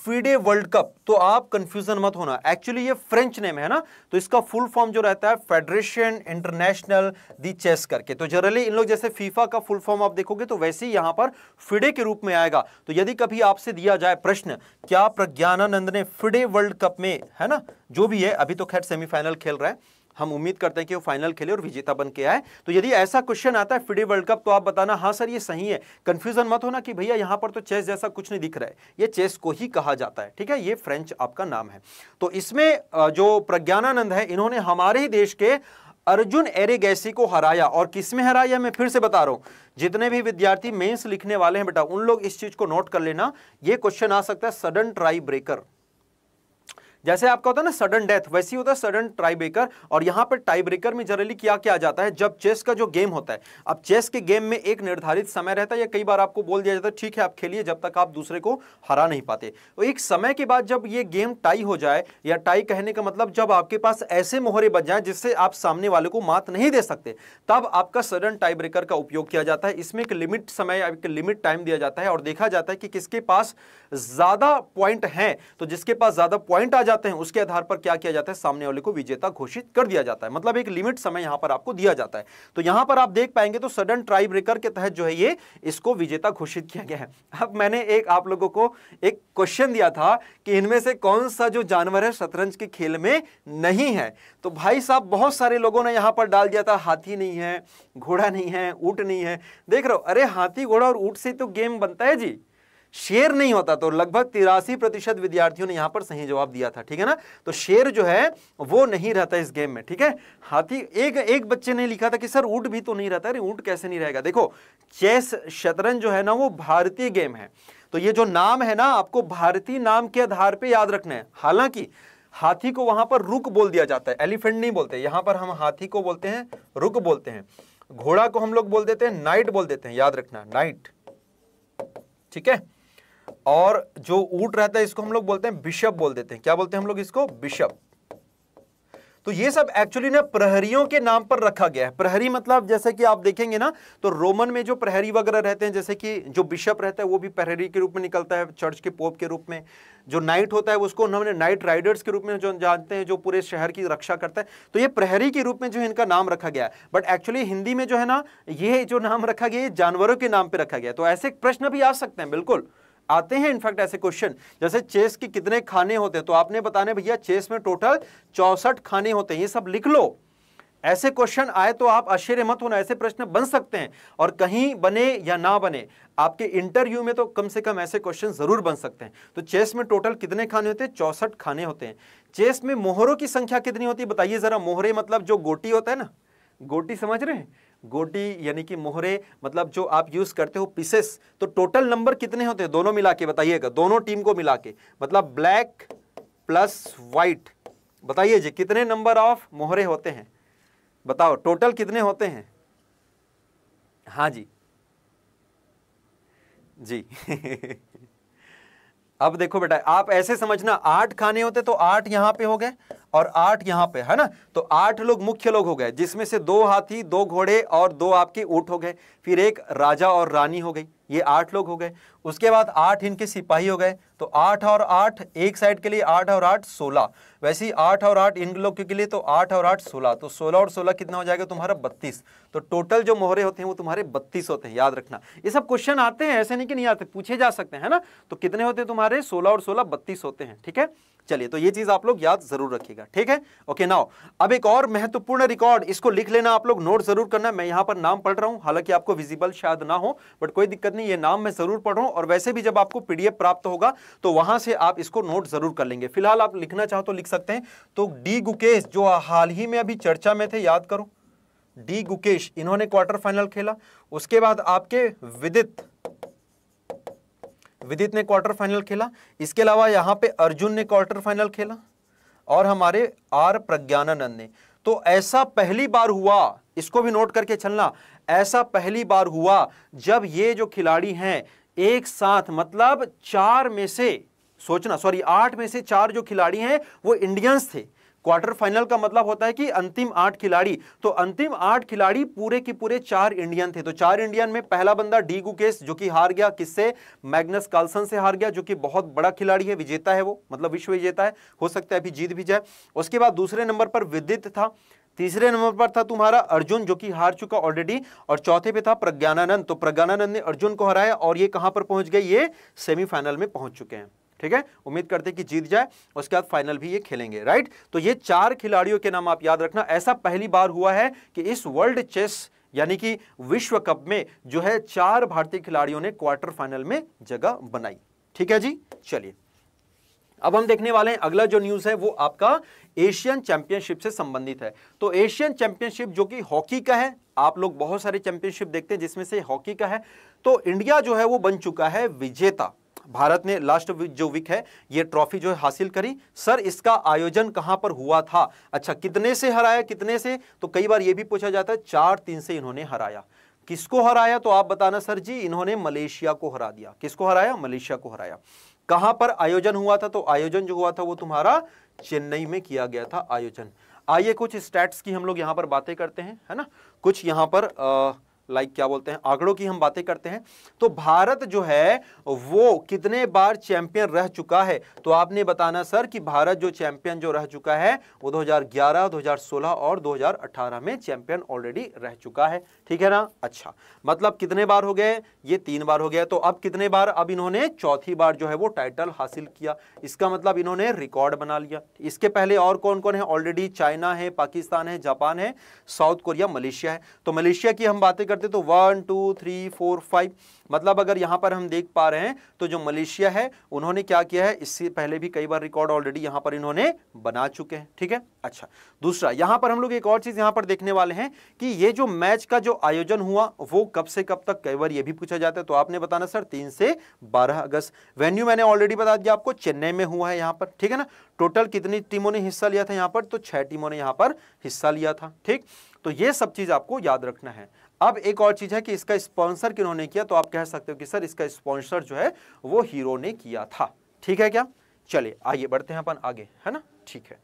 फीडे वर्ल्ड कप तो आप कंफ्यूजन मत होना एक्चुअली ये फ्रेंच नेम है ना तो इसका फुल फॉर्म जो रहता है फेडरेशन इंटरनेशनल दी चेस करके तो जनरली इन लोग जैसे फीफा का फुल फॉर्म आप देखोगे तो वैसे ही यहां पर फिडे के रूप में आएगा तो यदि कभी आपसे दिया जाए प्रश्न क्या प्रज्ञानंद ने फिडे वर्ल्ड कप में है ना जो भी है अभी तो खैर सेमीफाइनल खेल रहा है हम उम्मीद करते हैं कि वो फाइनल खेले और विजेता बन के आए तो यदि ऐसा क्वेश्चन आता है फिडे वर्ल्ड कप तो आप बताना हाँ सर ये सही है कंफ्यूजन मत होना कि भैया यहाँ पर तो चेस जैसा कुछ नहीं दिख रहा है ये चेस को ही कहा जाता है ठीक है ये फ्रेंच आपका नाम है तो इसमें जो प्रज्ञानानंद है इन्होंने हमारे ही देश के अर्जुन एरेगैसी को हराया और किसमें हराया मैं फिर से बता रहा हूँ जितने भी विद्यार्थी मेंस लिखने वाले हैं बेटा उन लोग इस चीज को नोट कर लेना ये क्वेश्चन आ सकता है सडन ट्राई ब्रेकर जैसे आपका होता है ना सडन डेथ वैसे ही होता है सडन ट्राई ब्रेकर और यहाँ पर टाई ब्रेकर में जनरली क्या किया जाता है जब चेस का जो गेम होता है अब चेस के गेम में एक निर्धारित समय रहता है या कई बार आपको बोल दिया जाता है ठीक है आप खेलिए जब तक आप दूसरे को हरा नहीं पाते तो एक समय के बाद जब ये गेम टाई हो जाए या टाई कहने का मतलब जब आपके पास ऐसे मोहरे बच जाए जिससे आप सामने वाले को मात नहीं दे सकते तब आपका सडन टाई ब्रेकर का उपयोग किया जाता है इसमें एक लिमिट समय एक लिमिट टाइम दिया जाता है और देखा जाता है कि किसके पास ज़्यादा पॉइंट है तो जिसके पास ज़्यादा पॉइंट आ जाता जाते हैं उसके आधार पर क्या किया जाता है सामने वाले को विजेता घोषित कर दिया जाता है मतलब एक लिमिट समय यहां पर आपको दिया जाता है तो यहां पर आप देख पाएंगे तो सडन ट्राई ब्रेकर के तहत जो है ये इसको विजेता घोषित किया गया है अब मैंने एक आप लोगों को एक क्वेश्चन दिया था कि इनमें से कौन सा जो जानवर है शतरंज के खेल में नहीं है तो भाई साहब बहुत सारे लोगों ने यहां पर डाल दिया था हाथी नहीं है घोड़ा नहीं है ऊट नहीं है देख रहे हो अरे हाथी घोड़ा और ऊट से तो गेम बनता है जी शेर नहीं होता तो लगभग तिरासी प्रतिशत विद्यार्थियों ने यहां पर सही जवाब दिया था ठीक है ना तो शेर जो है वो नहीं रहता इस गेम में ठीक है हाथी एक एक बच्चे ने लिखा था कि सर ऊट भी तो नहीं रहता अरे ऊँट कैसे नहीं रहेगा देखो चेस शतरंज जो है ना वो भारतीय गेम है तो ये जो नाम है ना आपको भारतीय नाम के आधार पर याद रखना है हालांकि हाथी को वहां पर रुक बोल दिया जाता है एलिफेंट नहीं बोलते यहां पर हम हाथी को बोलते हैं रुक बोलते हैं घोड़ा को हम लोग बोल देते हैं नाइट बोल देते हैं याद रखना नाइट ठीक है और जो ऊट रहता है इसको हम लोग बोलते हैं बिशप बोल देते हैं क्या बोलते हैं हम लोग इसको बिशप तो ये सब एक्चुअली ना प्रहरियों के नाम पर रखा गया है प्रहरी मतलब जैसे कि आप देखेंगे ना तो रोमन में जो प्रहरी वगैरह रहते हैं जैसे कि जो बिशप रहता है वो भी प्रहरी के रूप में निकलता है चर्च के पोप के रूप में जो नाइट होता है उसको उन्होंने नाइट राइडर्स के रूप में जो जानते हैं जो पूरे शहर की रक्षा करता है तो ये प्रहरी के रूप में जो इनका नाम रखा गया है बट एक्चुअली हिंदी में जो है ना ये जो नाम रखा गया ये जानवरों के नाम पर रखा गया तो ऐसे प्रश्न भी आ सकते हैं बिल्कुल आते हैं इनफैक्ट ऐसे क्वेश्चन जैसे चेस के कितने खाने होते हैं तो आपने बताने भैया चेस में टोटल चौसठ खाने होते हैं ये सब लिख लो ऐसे क्वेश्चन आए तो आप आश्चर्य मत होना ऐसे प्रश्न बन सकते हैं और कहीं बने या ना बने आपके इंटरव्यू में तो कम से कम ऐसे क्वेश्चन जरूर बन सकते हैं तो चेस में टोटल कितने खाने होते हैं चौसठ खाने होते हैं चेस में मोहरों की संख्या कितनी होती है बताइए जरा मोहरे मतलब जो गोटी होता है ना गोटी समझ रहे हैं गोटी यानी कि मोहरे मतलब जो आप यूज करते हो पीसेस तो टोटल नंबर कितने होते हैं दोनों मिला के बताइएगा दोनों टीम को मिला के मतलब ब्लैक प्लस वाइट बताइए जी कितने नंबर ऑफ मोहरे होते हैं बताओ टोटल कितने होते हैं हाँ जी जी अब देखो बेटा आप ऐसे समझना आठ खाने होते तो आठ यहां पे हो गए और आठ यहाँ पे है ना तो आठ लोग मुख्य लोग हो गए जिसमें से दो हाथी दो घोड़े और दो आपके ऊँट हो गए फिर एक राजा और रानी हो गई ये आठ लोग हो गए उसके बाद आठ इनके सिपाही हो गए तो आठ और आठ एक साइड के लिए आठ और आठ सोलह वैसे ही आठ और आठ इन लोग के लिए तो आठ और आठ सोलह तो सोलह और सोलह कितना हो जाएगा तुम्हारा बत्तीस तो टोटल जो मोहरे होते हैं वो तुम्हारे बत्तीस होते हैं याद रखना ये सब क्वेश्चन आते हैं ऐसे नहीं कि नहीं आते पूछे जा सकते हैं ना तो कितने होते हैं तुम्हारे सोलह और सोलह बत्तीस होते हैं ठीक है चलिए तो ये चीज आप लोग याद जरूर रखिएगा ठीक है ओके नाउ अब एक और महत्वपूर्ण रिकॉर्ड इसको लिख लेना आप लोग नोट जरूर करना मैं यहां पर नाम पढ़ रहा हूं हालांकि आपको विजिबल शायद ना हो बट कोई दिक्कत नहीं ये नाम मैं जरूर पढ़ रहा और वैसे भी जब आपको पीडीएफ प्राप्त होगा तो वहां से आप इसको नोट जरूर कर लेंगे फिलहाल आप लिखना चाहो तो लिख सकते हैं तो डी गुकेश जो हाल ही में अभी चर्चा में थे याद करो डी गुकेश इन्होंने क्वार्टर फाइनल खेला उसके बाद आपके विदित विदित ने क्वार्टर फाइनल खेला इसके अलावा यहां पे अर्जुन ने क्वार्टर फाइनल खेला और हमारे आर प्रज्ञानंद ने तो ऐसा पहली बार हुआ इसको भी नोट करके चलना ऐसा पहली बार हुआ जब ये जो खिलाड़ी हैं एक साथ मतलब चार में से सोचना सॉरी आठ में से चार जो खिलाड़ी हैं वो इंडियंस थे क्वार्टर फाइनल का मतलब होता है कि अंतिम आठ खिलाड़ी तो अंतिम आठ खिलाड़ी पूरे के पूरे चार इंडियन थे तो चार इंडियन में पहला बंदा डी गुकेश जो कि हार गया किससे मैग्नस कार्लसन से हार गया जो कि बहुत बड़ा खिलाड़ी है विजेता है वो मतलब विश्व विजेता है हो सकता है अभी जीत भी जाए उसके बाद दूसरे नंबर पर विदित था तीसरे नंबर पर था तुम्हारा अर्जुन जो कि हार चुका ऑलरेडी और चौथे पे था प्रज्ञानानंद तो प्रज्ञानानंद ने अर्जुन को हराया और ये कहां पर पहुंच गए ये सेमीफाइनल में पहुंच चुके हैं ठीक है उम्मीद करते हैं कि जीत जाए उसके बाद फाइनल भी ये खेलेंगे राइट तो ये चार खिलाड़ियों के नाम आप याद रखना ऐसा पहली बार हुआ है कि इस वर्ल्ड चेस यानी कि विश्व कप में जो है चार भारतीय खिलाड़ियों ने क्वार्टर फाइनल में जगह बनाई ठीक है जी चलिए अब हम देखने वाले हैं अगला जो न्यूज है वो आपका एशियन चैंपियनशिप से संबंधित है तो एशियन चैंपियनशिप जो कि हॉकी का है आप लोग बहुत सारे चैंपियनशिप देखते हैं जिसमें से हॉकी का है तो इंडिया जो है वो बन चुका है विजेता भारत ने लास्ट जो वीक है ये ट्रॉफी जो है हासिल करी सर इसका आयोजन कहां पर हुआ था अच्छा कितने से हराया कितने से तो कई बार ये भी पूछा जाता है चार तीन से इन्होंने हराया किसको हराया तो आप बताना सर जी इन्होंने मलेशिया को हरा दिया किसको हराया मलेशिया को हराया कहां पर आयोजन हुआ था तो आयोजन जो हुआ था वो तुम्हारा चेन्नई में किया गया था आयोजन आइए कुछ स्टैट्स की हम लोग यहां पर बातें करते हैं है ना कुछ यहां पर आ, लाइक क्या बोलते हैं आंकड़ों की हम बातें करते हैं तो भारत जो है वो कितने बार चैंपियन रह चुका है तो आपने बताना सर कि भारत जो चैंपियन जो रह चुका है वो 2011, 2016 और 2018 में चैंपियन ऑलरेडी रह चुका है ठीक है ना अच्छा मतलब कितने बार हो गए ये तीन बार हो गया तो अब कितने बार अब इन्होंने चौथी बार जो है वो टाइटल हासिल किया इसका मतलब इन्होंने रिकॉर्ड बना लिया इसके पहले और कौन कौन है ऑलरेडी चाइना है पाकिस्तान है जापान है साउथ कोरिया मलेशिया है तो मलेशिया की हम बातें करते तो one two three four five मतलब अगर यहां पर हम देख पा रहे हैं तो जो मलेशिया है उन्होंने क्या किया है इससे पहले भी कई बार रिकॉर्ड ऑलरेडी यहां पर इन्होंने बना चुके हैं ठीक है अच्छा दूसरा यहां पर हम लोग एक और चीज़ यहां पर देखने वाले हैं कि ये जो मैच का जो आयोजन हुआ वो कब से कब तक कई बार ये भी पूछा जाता है तो आपने बताना सर तीन से बारह अगस्त वेन्यू मैंने ऑलरेडी बता दिया आपको चेन्नई में हुआ है यहां पर ठीक है ना टोटल कितनी टीमों ने हिस्सा लिया था यहां पर तो छह टीमों ने यहां पर हिस्सा लिया था ठीक तो ये सब चीज़ आपको याद रखना है अब एक और चीज़ है कि इसका स्पॉन्सर किन्होंने किया तो आप कह सकते हो कि सर इसका स्पॉन्सर जो है वो हीरो ने किया था ठीक है क्या चलिए आइए बढ़ते हैं अपन आगे है ना ठीक है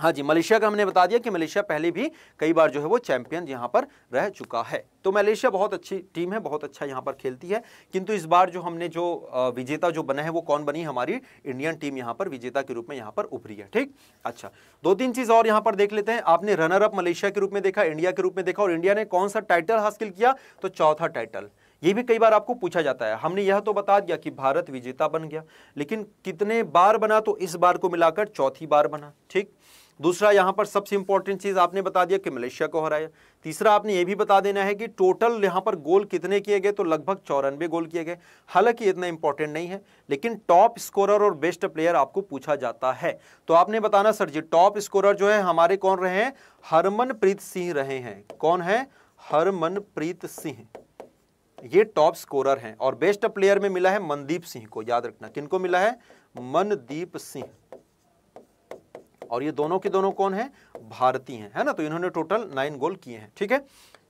हाँ जी मलेशिया का हमने बता दिया कि मलेशिया पहले भी कई बार जो है वो चैंपियन यहाँ पर रह चुका है तो मलेशिया बहुत अच्छी टीम है बहुत अच्छा यहाँ पर खेलती है किंतु इस बार जो हमने जो विजेता जो बना है वो कौन बनी हमारी इंडियन टीम यहाँ पर विजेता के रूप में यहाँ पर उभरी है ठीक अच्छा दो तीन चीज़ और यहाँ पर देख लेते हैं आपने रनर अप मलेशिया के रूप में देखा इंडिया के रूप में देखा और इंडिया ने कौन सा टाइटल हासिल किया तो चौथा टाइटल ये भी कई बार आपको पूछा जाता है हमने यह तो बता दिया कि भारत विजेता बन गया लेकिन कितने बार बना तो इस बार को मिलाकर चौथी बार बना ठीक दूसरा यहाँ पर सबसे इंपॉर्टेंट चीज़ आपने बता दिया कि मलेशिया को हराया तीसरा आपने ये भी बता देना है कि टोटल यहाँ पर गोल कितने किए गए तो लगभग चौरानवे गोल किए गए हालांकि इतना इंपॉर्टेंट नहीं है लेकिन टॉप स्कोरर और बेस्ट प्लेयर आपको पूछा जाता है तो आपने बताना सर जी टॉप स्कोरर जो है हमारे कौन रहे हैं हरमनप्रीत सिंह रहे हैं कौन है हरमनप्रीत सिंह ये टॉप स्कोरर हैं और बेस्ट प्लेयर में मिला है मनदीप सिंह को याद रखना किनको मिला है मनदीप सिंह और ये दोनों के दोनों कौन है भारतीय हैं है ना तो इन्होंने टोटल नाइन गोल किए हैं ठीक है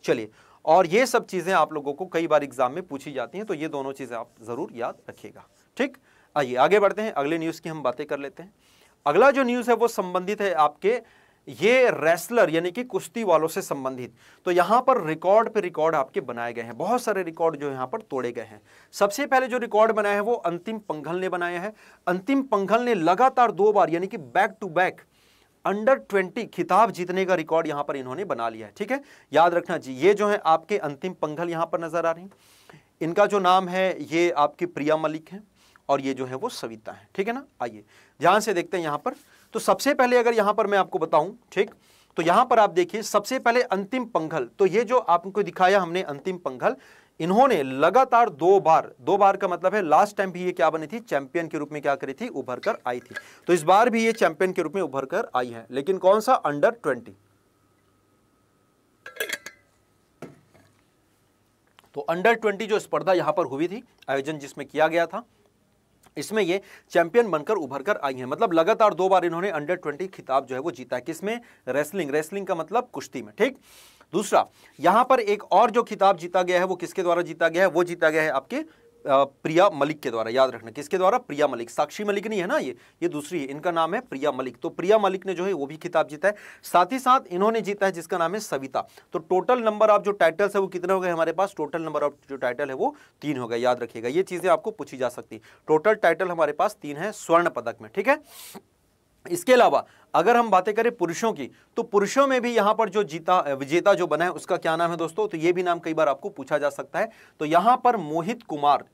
चलिए और ये सब चीज़ें आप लोगों को कई बार एग्जाम में पूछी जाती हैं तो ये दोनों चीज़ें आप ज़रूर याद रखिएगा ठीक आइए आगे बढ़ते हैं अगले न्यूज़ की हम बातें कर लेते हैं अगला जो न्यूज़ है वो संबंधित है आपके ये रेसलर यानी कि कुश्ती वालों से संबंधित तो यहाँ पर रिकॉर्ड पे रिकॉर्ड आपके बनाए गए हैं बहुत सारे रिकॉर्ड जो यहाँ पर तोड़े गए हैं सबसे पहले जो रिकॉर्ड बनाया है वो अंतिम पंघल ने बनाया है अंतिम पंघल ने लगातार दो बार यानी कि back to back under twenty खिताब जीतने का रिकॉर्ड यहाँ पर इन्होंने बना लिया है ठीक है याद रखना जी ये जो है आपके अंतिम पंघल यहाँ पर नजर आ रही इनका जो नाम है ये आपकी प्रिया मलिक है और ये जो है वो सविता है ठीक है ना आइए ध्यान से देखते हैं यहाँ पर तो सबसे पहले अगर यहां पर मैं आपको बताऊं ठीक तो यहां पर आप देखिए सबसे पहले अंतिम पंघल तो ये जो आपको दिखाया हमने अंतिम पंघल इन्होंने लगातार दो बार दो बार का मतलब है लास्ट टाइम भी ये क्या बनी थी चैंपियन के रूप में क्या करी थी उभर कर आई थी तो इस बार भी ये चैंपियन के रूप में उभर कर आई है लेकिन कौन सा अंडर ट्वेंटी तो अंडर ट्वेंटी जो स्पर्धा यहां पर हुई थी आयोजन जिसमें किया गया था इसमें ये चैंपियन बनकर उभर कर आई हैं मतलब लगातार दो बार इन्होंने अंडर ट्वेंटी खिताब जो है वो जीता है किसमें रेसलिंग रेसलिंग का मतलब कुश्ती में ठीक दूसरा यहां पर एक और जो खिताब जीता गया है वो किसके द्वारा जीता गया है वो जीता गया है आपके प्रिया मलिक के द्वारा याद रखना किसके द्वारा प्रिया मलिक साक्षी मलिक नहीं है ना ये ये दूसरी है इनका नाम है प्रिया मलिक तो प्रिया मलिक ने जो है वो भी खिताब जीता है साथ ही साथ इन्होंने जीता है जिसका नाम है सविता तो टोटल नंबर ऑफ जो टाइटल्स है वो कितने हो गए हमारे पास टोटल नंबर ऑफ जो टाइटल है वो तीन हो गए याद रखेगा ये चीज़ें आपको पूछी जा सकती टोटल टाइटल हमारे पास तीन है स्वर्ण पदक में ठीक है इसके अलावा अगर हम बातें करें पुरुषों की तो पुरुषों में भी यहां पर जो जीता विजेता जो बना है उसका क्या नाम है दोस्तों तो ये भी नाम कई बार आपको पूछा जा सकता है तो यहां पर मोहित कुमार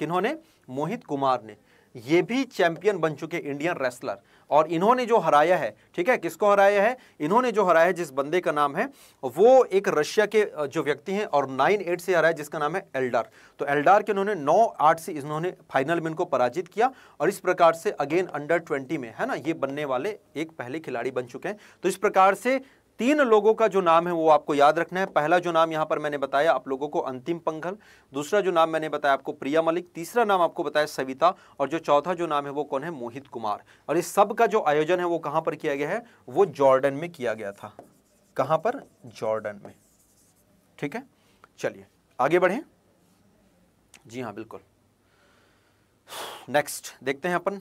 किन्होंने मोहित कुमार ने ये भी चैंपियन बन चुके इंडियन रेसलर और इन्होंने जो हराया है ठीक है किसको हराया है इन्होंने जो हराया है जिस बंदे का नाम है वो एक रशिया के जो व्यक्ति हैं और नाइन एट से हराया जिसका नाम है एल्डार तो एल्डार के इन्होंने नौ आठ से इन्होंने फाइनल में इनको पराजित किया और इस प्रकार से अगेन अंडर ट्वेंटी में है ना ये बनने वाले एक पहले खिलाड़ी बन चुके हैं तो इस प्रकार से तीन लोगों का जो नाम है वो आपको याद रखना है पहला जो नाम यहाँ पर मैंने बताया आप लोगों को अंतिम पंघल दूसरा जो नाम मैंने बताया आपको प्रिया मलिक तीसरा नाम आपको बताया सविता और जो चौथा जो नाम है वो कौन है मोहित कुमार और इस सब का जो आयोजन है वो कहाँ पर किया गया है वो जॉर्डन में किया गया था कहाँ पर जॉर्डन में ठीक है चलिए आगे बढ़ें जी हाँ बिल्कुल नेक्स्ट देखते हैं अपन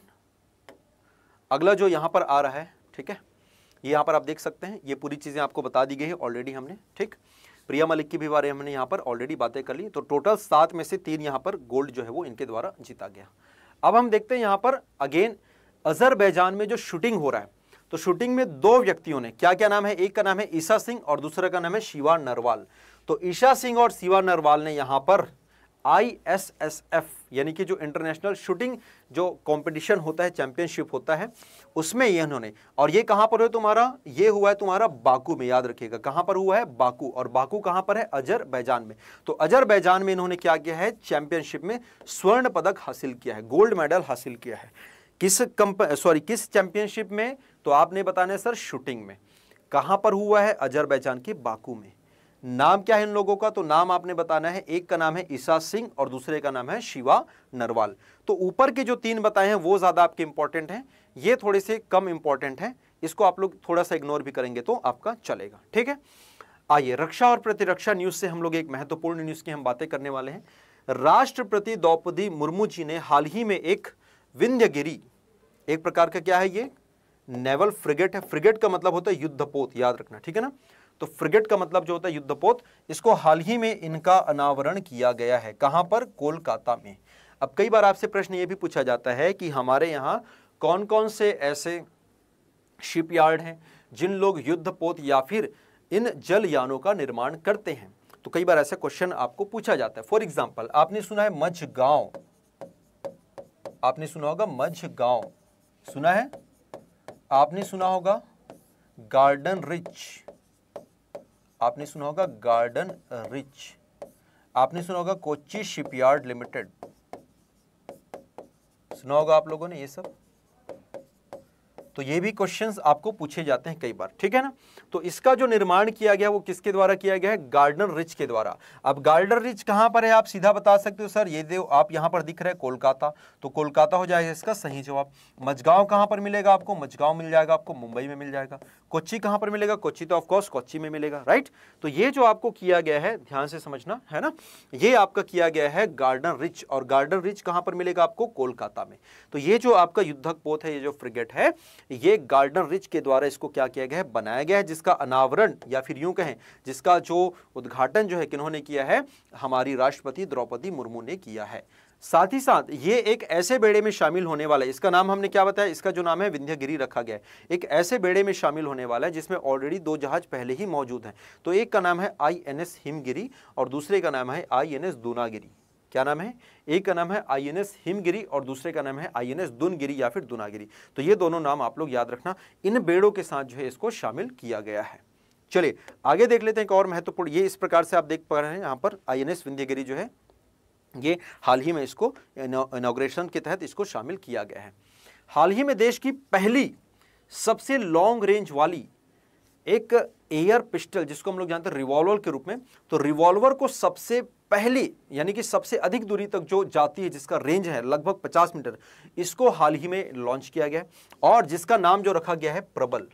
अगला जो यहाँ पर आ रहा है ठीक है ये यहाँ पर आप देख सकते हैं ये पूरी चीज़ें आपको बता दी गई है ऑलरेडी हमने ठीक प्रिया मलिक की भी बारे हमने यहाँ पर ऑलरेडी बातें कर ली तो टोटल सात में से तीन यहाँ पर गोल्ड जो है वो इनके द्वारा जीता गया अब हम देखते हैं यहाँ पर अगेन अजरबैजान में जो शूटिंग हो रहा है तो शूटिंग में दो व्यक्तियों ने क्या क्या नाम है एक का नाम है ईशा सिंह और दूसरे का नाम है शिवा नरवाल तो ईशा सिंह और शिवा नरवाल ने यहाँ पर आईएसएसएफ यानी कि जो इंटरनेशनल शूटिंग जो कंपटीशन होता है चैंपियनशिप होता है उसमें ये इन्होंने और ये कहाँ पर है तुम्हारा ये हुआ है तुम्हारा बाकू में याद रखिएगा कहाँ पर हुआ है बाकू और बाकू कहाँ पर है अजरबैजान में तो अजरबैजान में इन्होंने क्या किया है चैंपियनशिप में स्वर्ण पदक हासिल किया है गोल्ड मेडल हासिल किया है किस कंप सॉरी किस चैंपियनशिप में तो आपने बताना है सर शूटिंग में कहाँ पर हुआ है अजरबैजान के बाकू में नाम क्या है इन लोगों का तो नाम आपने बताना है एक का नाम है ईसा सिंह और दूसरे का नाम है शिवा नरवाल तो ऊपर के जो तीन बताए हैं वो ज़्यादा आपके इंपॉर्टेंट हैं ये थोड़े से कम इंपॉर्टेंट हैं इसको आप लोग थोड़ा सा इग्नोर भी करेंगे तो आपका चलेगा ठीक है आइए रक्षा और प्रतिरक्षा न्यूज़ से हम लोग एक महत्वपूर्ण न्यूज़ की हम बातें करने वाले हैं राष्ट्रपति द्रौपदी मुर्मू जी ने हाल ही में एक विंध्यगिरी एक प्रकार का क्या है ये नेवल फ्रिगेट है फ्रिगेट का मतलब होता है युद्धपोत याद रखना ठीक है ना तो फ्रिगेट का मतलब जो होता है युद्धपोत इसको हाल ही में इनका अनावरण किया गया है कहां पर कोलकाता में अब कई बार आपसे प्रश्न ये भी पूछा जाता है कि हमारे यहाँ कौन कौन से ऐसे शिपयार्ड हैं जिन लोग युद्धपोत या फिर इन जल यानों का निर्माण करते हैं तो कई बार ऐसा क्वेश्चन आपको पूछा जाता है फॉर एग्जाम्पल आपने सुना है मझ गांव आपने सुना होगा मझ गांव सुना है आपने सुना होगा गार्डन रिच आपने सुना होगा गार्डन रिच आपने सुना होगा कोची शिपयार्ड लिमिटेड सुना होगा आप लोगों ने ये सब तो ये भी क्वेश्चंस आपको पूछे जाते हैं कई बार ठीक है ना तो इसका जो निर्माण किया गया वो किसके द्वारा किया गया है गार्डनर रिच के द्वारा अब गार्डनर रिच कहाँ पर है आप सीधा बता सकते हो सर ये देव आप यहाँ पर दिख रहे हैं कोलकाता तो कोलकाता हो जाएगा इसका सही जवाब मजगांव कहाँ पर मिलेगा आपको मजगांव मिल जाएगा आपको मुंबई में मिल जाएगा कोच्ची कहाँ पर मिलेगा कोच्ची तो ऑफकोर्स कोच्ची में मिलेगा राइट तो ये जो आपको किया गया है ध्यान से समझना है ना ये आपका किया गया है गार्डन रिच और गार्डन रिच कहाँ पर मिलेगा आपको कोलकाता में तो ये जो आपका युद्धक पोत है ये जो फ्रिगेट है ये गार्डन रिच के द्वारा इसको क्या किया गया है बनाया गया है जिसका अनावरण या फिर यूं कहें जिसका जो उद्घाटन जो है किन्होंने किया है हमारी राष्ट्रपति द्रौपदी मुर्मू ने किया है साथ ही साथ ये एक ऐसे बेड़े में शामिल होने वाला है इसका नाम हमने क्या बताया इसका जो नाम है विंध्यगिरी रखा गया है एक ऐसे बेड़े में शामिल होने वाला है जिसमें ऑलरेडी दो जहाज पहले ही मौजूद हैं तो एक का नाम है आईएनएस हिमगिरी और दूसरे का नाम है आईएनएस दूनागिरी क्या नाम है एक का नाम है आईएनएस हिमगिरी और दूसरे का नाम है आईएनएस दुनगिरी या फिर दुनागिरी तो ये दोनों नाम आप लोग याद रखना इन बेड़ों के साथ जो है इसको शामिल किया गया है चलिए आगे देख लेते हैं एक और महत्वपूर्ण ये इस प्रकार से आप देख पा रहे हैं यहाँ पर आई एन विंध्यगिरी जो है ये हाल ही में इसको इनाग्रेशन के तहत इसको शामिल किया गया है हाल ही में देश की पहली सबसे लॉन्ग रेंज वाली एक एयर पिस्टल जिसको हम लोग जानते हैं रिवॉल्वर के रूप में तो रिवॉल्वर को सबसे पहली यानी कि सबसे अधिक दूरी तक जो जाती है जिसका रेंज है लगभग 50 मीटर इसको हाल ही में लॉन्च किया गया और जिसका नाम जो रखा गया है प्रबल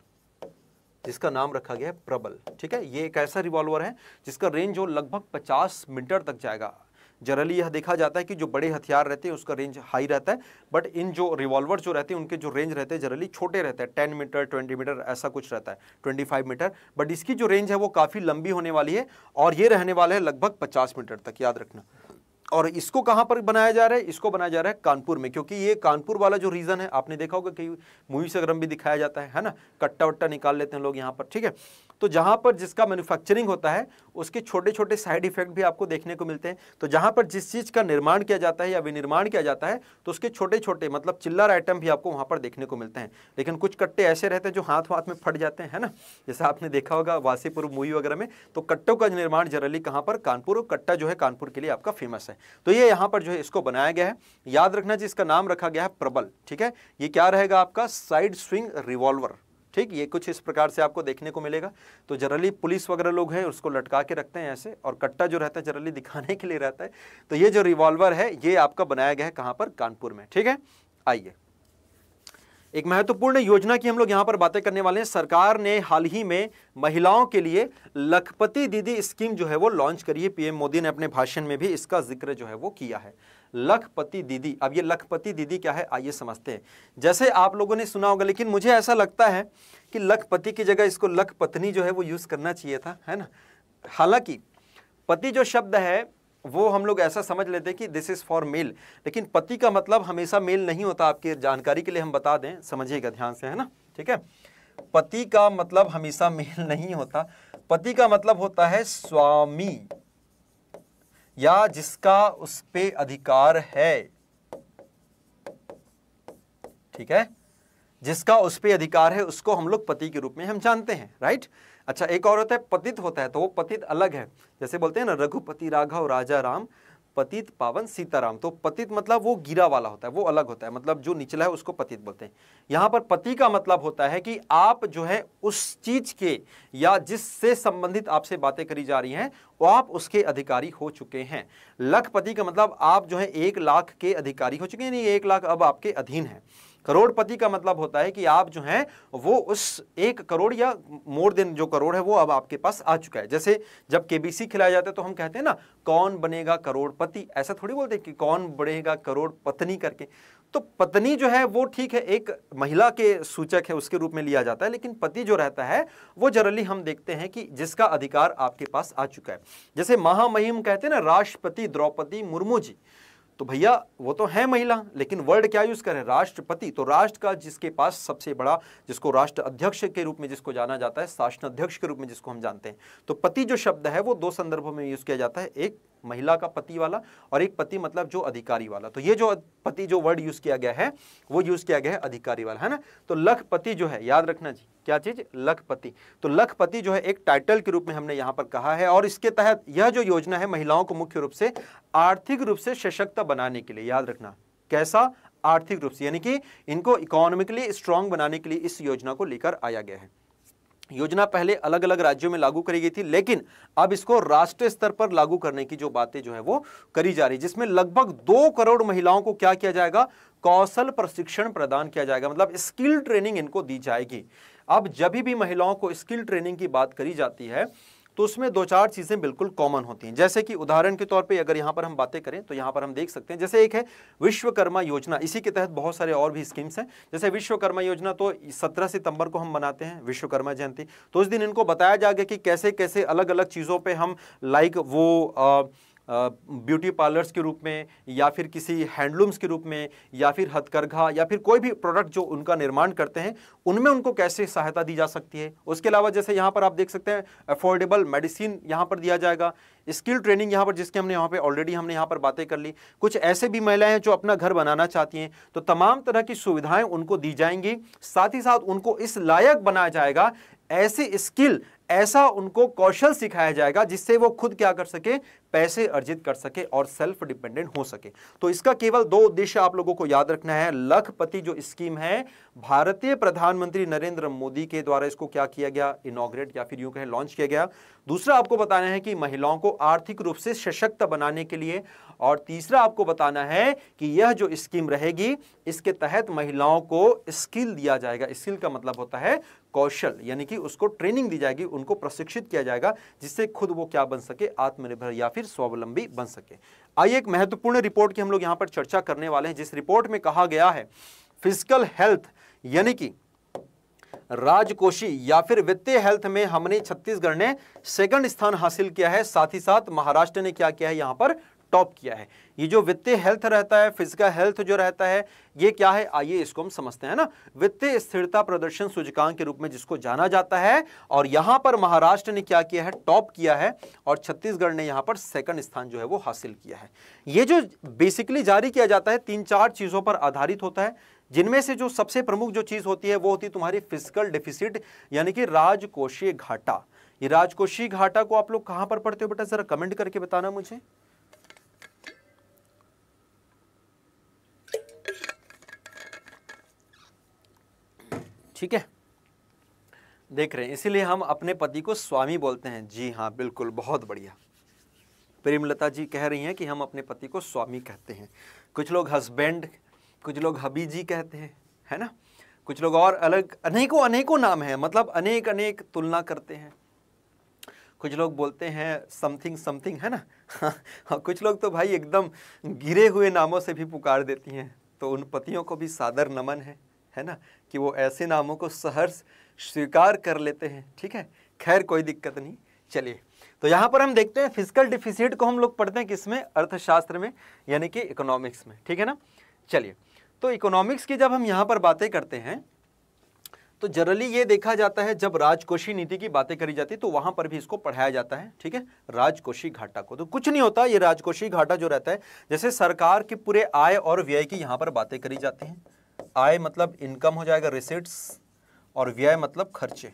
जिसका नाम रखा गया है प्रबल ठीक है ये एक ऐसा रिवॉल्वर है जिसका रेंज जो लगभग 50 मीटर तक जाएगा जनरली यह देखा जाता है कि जो बड़े हथियार रहते हैं उसका रेंज हाई रहता है बट इन जो रिवॉल्वर जो रहते हैं उनके जो रेंज रहते हैं जनरली छोटे रहते हैं टेन मीटर ट्वेंटी मीटर ऐसा कुछ रहता है ट्वेंटी फाइव मीटर बट इसकी जो रेंज है वो काफ़ी लंबी होने वाली है और ये रहने वाला है लगभग पचास मीटर तक याद रखना और इसको कहाँ पर बनाया जा रहा है इसको बनाया जा रहा है कानपुर में क्योंकि ये कानपुर वाला जो रीज़न है आपने देखा होगा कि मूवी से भी दिखाया जाता है है ना कट्टा वट्टा निकाल लेते हैं लोग यहाँ पर ठीक है तो जहाँ पर जिसका मैन्युफैक्चरिंग होता है उसके छोटे छोटे साइड इफेक्ट भी आपको देखने को मिलते हैं तो जहाँ पर जिस चीज़ का निर्माण किया जाता है या विनिर्माण किया जाता है तो उसके छोटे छोटे मतलब चिल्लर आइटम भी आपको वहाँ पर देखने को मिलते हैं लेकिन कुछ कट्टे ऐसे रहते हैं जो हाथ वाथ में फट जाते हैं ना जैसे आपने देखा होगा वासीपुर मूवी वगैरह में तो कट्टों का निर्माण जनरली कहाँ पर कानपुर और कट्टा जो है कानपुर के लिए आपका फेमस है तो ये यहाँ पर जो है इसको बनाया गया है याद रखना जी इसका नाम रखा गया है प्रबल ठीक है ये क्या रहेगा आपका साइड स्विंग रिवॉल्वर ठीक ये कुछ इस प्रकार से आपको देखने को मिलेगा तो जनरली पुलिस वगैरह लोग हैं उसको लटका के रखते हैं ऐसे और कट्टा जो रहता है जनरली दिखाने के लिए रहता है तो ये जो रिवॉल्वर है ये आपका बनाया गया है कहाँ पर कानपुर में ठीक है आइए एक महत्वपूर्ण योजना की हम लोग यहाँ पर बातें करने वाले हैं सरकार ने हाल ही में महिलाओं के लिए लखपति दीदी स्कीम जो है वो लॉन्च करी है पीएम मोदी ने अपने भाषण में भी इसका जिक्र जो है वो किया है लखपति दीदी अब ये लखपति दीदी क्या है आइए समझते हैं जैसे आप लोगों ने सुना होगा लेकिन मुझे ऐसा लगता है कि लखपति की जगह इसको लख पत्नी जो है वो यूज़ करना चाहिए था है ना हालांकि पति जो शब्द है वो हम लोग ऐसा समझ लेते हैं कि दिस इज़ फॉर मेल लेकिन पति का मतलब हमेशा मेल नहीं होता आपकी जानकारी के लिए हम बता दें समझिएगा ध्यान से है ना ठीक है पति का मतलब हमेशा मेल नहीं होता पति का मतलब होता है स्वामी या जिसका उस पे अधिकार है ठीक है जिसका उस पे अधिकार है उसको हम लोग पति के रूप में हम जानते हैं राइट अच्छा एक और होता है पतित होता है तो वो पतित अलग है जैसे बोलते हैं ना रघुपति राघव राजा राम पतित पावन सीताराम तो पतित मतलब वो गिरा वाला होता है वो अलग होता है मतलब जो निचला है उसको पतित बोलते हैं यहाँ पर पति का मतलब होता है कि आप जो है उस चीज के या जिससे संबंधित आपसे बातें करी जा रही हैं वो आप उसके अधिकारी हो चुके हैं लखपति का मतलब आप जो है एक लाख के अधिकारी हो चुके हैं नहीं एक लाख अब आपके अधीन है करोड़पति का मतलब होता है कि आप जो हैं वो उस एक करोड़ या मोर देन जो करोड़ है वो अब आपके पास आ चुका है जैसे जब केबीसी खिलाया जाता है तो हम कहते हैं ना कौन बनेगा करोड़पति ऐसा थोड़ी बोलते हैं कि कौन बढ़ेगा पत्नी करके तो पत्नी जो है वो ठीक है एक महिला के सूचक है उसके रूप में लिया जाता है लेकिन पति जो रहता है वो जनरली हम देखते हैं कि जिसका अधिकार आपके पास आ चुका है जैसे महामहिम कहते हैं ना राष्ट्रपति द्रौपदी मुर्मू जी तो भैया वो तो है महिला लेकिन वर्ड क्या यूज़ करें राष्ट्रपति तो राष्ट्र का जिसके पास सबसे बड़ा जिसको राष्ट्र अध्यक्ष के रूप में जिसको जाना जाता है शासन अध्यक्ष के रूप में जिसको हम जानते हैं तो पति जो शब्द है वो दो संदर्भों में यूज़ किया जाता है एक महिला का पति वाला और एक पति मतलब जो अधिकारी वाला तो ये जो पति जो वर्ड यूज़ किया गया है वो यूज़ किया गया है अधिकारी वाला है ना तो लखपति जो है याद रखना जी क्या चीज लखपति तो लखपति जो है एक टाइटल के रूप में हमने यहां पर कहा है और इसके तहत यह जो योजना है महिलाओं को मुख्य रूप से आर्थिक रूप से सशक्त बनाने के लिए याद रखना कैसा आर्थिक रूप से यानी कि इनको इकोनॉमिकली स्ट्रांग बनाने के लिए इस योजना को लेकर आया गया है योजना पहले अलग अलग राज्यों में लागू करी गई थी लेकिन अब इसको राष्ट्रीय स्तर पर लागू करने की जो बातें जो है वो करी जा रही है जिसमें लगभग दो करोड़ महिलाओं को क्या किया जाएगा कौशल प्रशिक्षण प्रदान किया जाएगा मतलब स्किल ट्रेनिंग इनको दी जाएगी अब जब भी महिलाओं को स्किल ट्रेनिंग की बात करी जाती है तो उसमें दो चार चीज़ें बिल्कुल कॉमन होती हैं जैसे कि उदाहरण के तौर पे अगर यहाँ पर हम बातें करें तो यहाँ पर हम देख सकते हैं जैसे एक है विश्वकर्मा योजना इसी के तहत बहुत सारे और भी स्कीम्स हैं जैसे विश्वकर्मा योजना तो 17 सितंबर को हम मनाते हैं विश्वकर्मा जयंती तो उस दिन इनको बताया जाएगा कि कैसे कैसे अलग अलग चीज़ों पर हम लाइक वो आ, ब्यूटी पार्लर्स के रूप में या फिर किसी हैंडलूम्स के रूप में या फिर हथकरघा या फिर कोई भी प्रोडक्ट जो उनका निर्माण करते हैं उनमें उनको कैसे सहायता दी जा सकती है उसके अलावा जैसे यहाँ पर आप देख सकते हैं अफोर्डेबल मेडिसिन यहाँ पर दिया जाएगा स्किल ट्रेनिंग यहाँ पर जिसके हमने यहाँ पर ऑलरेडी हमने यहाँ पर बातें कर ली कुछ ऐसे भी महिलाएं हैं जो अपना घर बनाना चाहती हैं तो तमाम तरह की सुविधाएँ उनको दी जाएंगी साथ ही साथ उनको इस लायक बनाया जाएगा ऐसे स्किल ऐसा उनको कौशल सिखाया जाएगा जिससे वो खुद क्या कर सके पैसे अर्जित कर सके और सेल्फ डिपेंडेंट हो सके तो इसका केवल दो उद्देश्य आप लोगों को याद रखना है लखपति जो स्कीम है भारतीय प्रधानमंत्री नरेंद्र मोदी के द्वारा इसको क्या किया गया इनोग्रेट या फिर यूं कहें लॉन्च किया गया दूसरा आपको बताना है कि महिलाओं को आर्थिक रूप से सशक्त बनाने के लिए और तीसरा आपको बताना है कि यह जो स्कीम रहेगी इसके तहत महिलाओं को स्किल दिया जाएगा स्किल का मतलब होता है कौशल यानी कि उसको ट्रेनिंग दी जाएगी उनको प्रशिक्षित किया जाएगा जिससे खुद वो क्या बन सके आत्मनिर्भर या फिर स्वावलंबी बन सके आइए एक महत्वपूर्ण रिपोर्ट की हम लोग यहाँ पर चर्चा करने वाले हैं जिस रिपोर्ट में कहा गया है फिजिकल हेल्थ यानी कि राजकोषी या फिर वित्तीय हेल्थ में हमने छत्तीसगढ़ ने सेकंड स्थान हासिल किया है साथ ही साथ महाराष्ट्र ने क्या किया है यहां पर टॉप किया है ये जो वित्तीय हेल्थ रहता है फिजिकल हेल्थ जो रहता है ये क्या है आइए इसको हम समझते हैं ना वित्तीय स्थिरता प्रदर्शन सूचकांक के रूप में जिसको जाना जाता है और यहां पर महाराष्ट्र ने क्या किया है टॉप किया है और छत्तीसगढ़ ने यहां पर सेकंड स्थान जो है वो हासिल किया है ये जो बेसिकली जारी किया जाता है तीन चार चीज़ों पर आधारित होता है जिनमें से जो सबसे प्रमुख जो चीज़ होती है वो होती है तुम्हारी फिजिकल डिफिसिट यानी कि राजकोषीय घाटा ये राजकोषीय घाटा को आप लोग कहां पर पढ़ते हो बेटा ज़रा कमेंट करके बताना मुझे ठीक है देख रहे हैं इसीलिए हम अपने पति को स्वामी बोलते हैं जी हाँ बिल्कुल बहुत बढ़िया प्रेमलता जी कह रही हैं कि हम अपने पति को स्वामी कहते हैं कुछ लोग हस्बैंड कुछ लोग हबी जी कहते हैं है ना कुछ लोग और अलग अनेकों अनेकों नाम हैं मतलब अनेक अनेक तुलना करते हैं कुछ लोग बोलते हैं समथिंग समथिंग है ना हाँ, कुछ लोग तो भाई एकदम गिरे हुए नामों से भी पुकार देती हैं तो उन पतियों को भी सादर नमन है है ना कि वो ऐसे नामों को सहर्ष स्वीकार कर लेते हैं ठीक है खैर कोई दिक्कत नहीं चलिए तो यहाँ पर हम देखते हैं फिजिकल डिफिसिट को हम लोग पढ़ते हैं किसमें अर्थशास्त्र में यानी कि इकोनॉमिक्स में ठीक है ना चलिए तो इकोनॉमिक्स की जब हम यहाँ पर बातें करते हैं तो जनरली ये देखा जाता है जब राजकोषीय नीति की बातें करी जाती है तो वहां पर भी इसको पढ़ाया जाता है ठीक है राजकोषीय घाटा को तो कुछ नहीं होता ये राजकोषीय घाटा जो रहता है जैसे सरकार के पूरे आय और व्यय की यहां पर बातें करी जाती हैं आय मतलब इनकम हो जाएगा रिसिट्स और व्यय मतलब खर्चे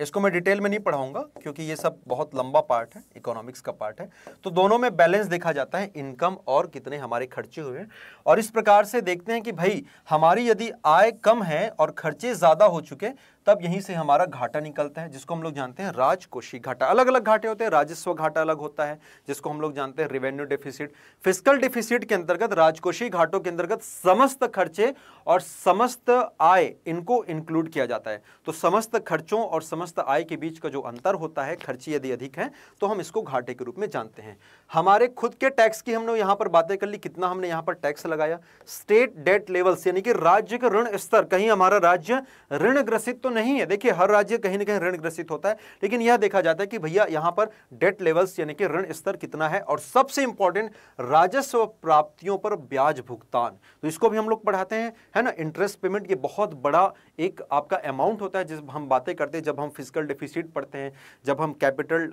इसको मैं डिटेल में नहीं पढ़ाऊंगा क्योंकि ये सब बहुत लंबा पार्ट है इकोनॉमिक्स का पार्ट है तो दोनों में बैलेंस देखा जाता है इनकम और कितने हमारे खर्चे हुए हैं और इस प्रकार से देखते हैं कि भाई हमारी यदि आय कम है और खर्चे ज़्यादा हो चुके तब यहीं से हमारा घाटा निकलता है जिसको हम लोग जानते हैं राजकोषी घाटा अलग अलग घाटे होते हैं राजस्व घाटा अलग होता है जिसको हम लोग जानते हैं रिवेन्यू डिफिसिट फिजिकल डिफिसिट के अंतर्गत राजकोषी घाटों के अंतर्गत समस्त खर्चे और समस्त आय इनको इंक्लूड किया जाता है तो समस्त खर्चों और समस्त समस्त आय के बीच का जो अंतर होता है खर्ची यदि अधिक है तो हम इसको घाटे के रूप में जानते हैं हमारे खुद के टैक्स की हमने यहाँ पर बातें कर ली कितना हमने यहाँ पर टैक्स लगाया स्टेट डेट लेवल्स यानी कि राज्य के ऋण स्तर कहीं हमारा राज्य ऋण ग्रसित तो नहीं है देखिए हर राज्य कहीं ना कहीं ऋण ग्रसित होता है लेकिन यह देखा जाता है कि भैया यहाँ पर डेट लेवल्स यानी कि ऋण स्तर कितना है और सबसे इंपॉर्टेंट राजस्व प्राप्तियों पर ब्याज भुगतान तो इसको भी हम लोग पढ़ाते हैं है ना इंटरेस्ट पेमेंट ये बहुत बड़ा एक आपका अमाउंट होता है जिस हम बातें करते हैं जब हम फिजिकल डिफिसिट पढ़ते हैं जब हम कैपिटल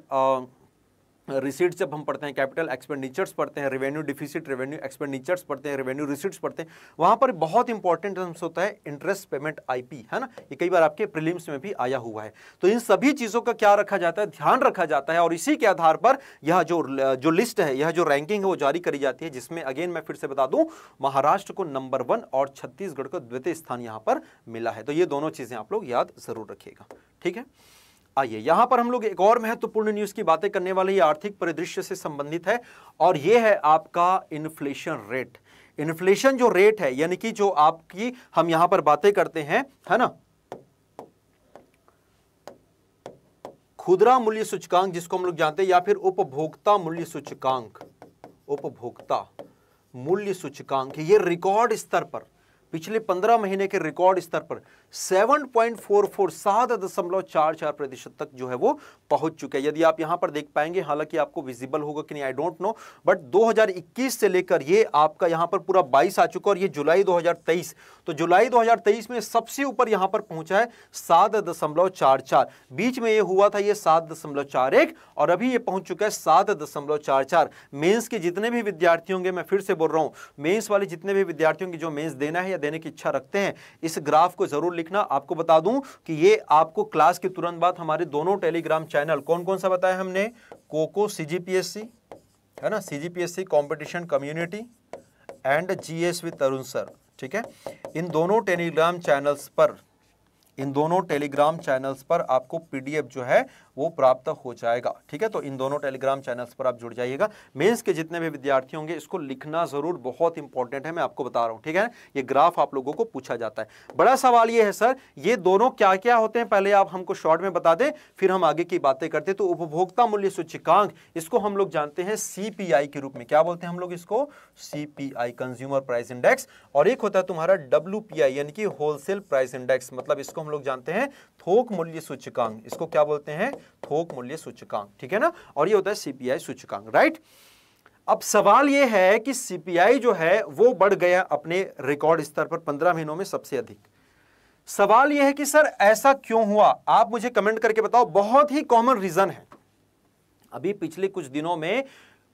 रिसीट्स जब हम पढ़ते हैं कैपिटल एक्सपेंडिचर्स पढ़ते हैं रेवेन्यू डिफिसिट रेवेन्यू एक्सपेंडिचर्स पढ़ते हैं रेवेन्यू रिसीट्स पढ़ते हैं वहाँ पर बहुत इंपॉर्टेंट टर्म्स होता है इंटरेस्ट पेमेंट आईपी है ना ये कई बार आपके प्रीलिम्स में भी आया हुआ है तो इन सभी चीज़ों का क्या रखा जाता है ध्यान रखा जाता है और इसी के आधार पर यह जो जो लिस्ट है यह जो रैंकिंग है वो जारी करी जाती है जिसमें अगेन मैं फिर से बता दूँ महाराष्ट्र को नंबर वन और छत्तीसगढ़ को द्वितीय स्थान यहाँ पर मिला है तो ये दोनों चीज़ें आप लोग याद ज़रूर रखिएगा ठीक है आइए यहां पर हम लोग एक और महत्वपूर्ण न्यूज की बातें करने वाले ये आर्थिक परिदृश्य से संबंधित है और ये है आपका इन्फ्लेशन रेट इन्फ्लेशन जो रेट है यानी कि जो आपकी हम यहां पर बातें करते हैं है ना खुदरा मूल्य सूचकांक जिसको हम लोग जानते हैं या फिर उपभोक्ता मूल्य सूचकांक उपभोक्ता मूल्य सूचकांक ये रिकॉर्ड स्तर पर पिछले पंद्रह महीने के रिकॉर्ड स्तर पर सेवन पॉइंट फोर फोर सात दशमलव चार चार प्रतिशत तक जो है वो पहुंच चुका है यदि आप यहां पर देख पाएंगे हालांकि आपको विजिबल होगा कि नहीं आई डोंट नो बट 2021 से लेकर ये आपका यहां पर पूरा 22 आ चुका और ये जुलाई 2023 तो जुलाई 2023 में सबसे ऊपर यहां पर पहुंचा है सात दशमलव चार चार बीच में ये हुआ था ये सात दशमलव चार एक और अभी ये पहुंच चुका है सात दशमलव चार चार मेन्स के जितने भी विद्यार्थी होंगे मैं फिर से बोल रहा हूँ मेन्स वाले जितने भी विद्यार्थियों की जो मेन्स देना है या देने की इच्छा रखते हैं इस ग्राफ को ज़रूर लिखना आपको बता दूं कि ये आपको क्लास के तुरंत बाद हमारे दोनों टेलीग्राम चैनल कौन कौन सा बताया हमने कोको सीजीपीएससी है ना CGPSC G competition community and G S with Tarun sir ठीक है इन दोनों टेलीग्राम चैनल्स पर इन दोनों टेलीग्राम चैनल्स पर आपको पीडीएफ जो है वो प्राप्त हो जाएगा ठीक है तो इन दोनों टेलीग्राम चैनल्स पर आप जुड़ जाइएगा मेंस के जितने भी विद्यार्थी होंगे इसको लिखना ज़रूर बहुत इंपॉर्टेंट है मैं आपको बता रहा हूं ठीक है ये ग्राफ आप लोगों को पूछा जाता है बड़ा सवाल ये है सर ये दोनों क्या क्या होते हैं पहले आप हमको शॉर्ट में बता दें फिर हम आगे की बातें करते तो उपभोक्ता मूल्य सूचिकांक इसको हम लोग जानते हैं सीपीआई के रूप में क्या बोलते हैं हम लोग इसको सीपीआई कंज्यूमर प्राइस इंडेक्स और एक होता है तुम्हारा डब्ल्यू यानी कि होलसेल प्राइस इंडेक्स मतलब इसको हम लोग जानते हैं थोक मूल्य सूचकांक इसको क्या बोलते हैं थोक मूल्य सूचकांक ठीक है ना और ये होता है सीपीआई सूचकांक राइट अब सवाल ये है कि सीपीआई जो है वो बढ़ गया अपने रिकॉर्ड स्तर पर पंद्रह महीनों में सबसे अधिक सवाल यह है कि सर ऐसा क्यों हुआ आप मुझे कमेंट करके बताओ बहुत ही कॉमन रीजन है अभी पिछले कुछ दिनों में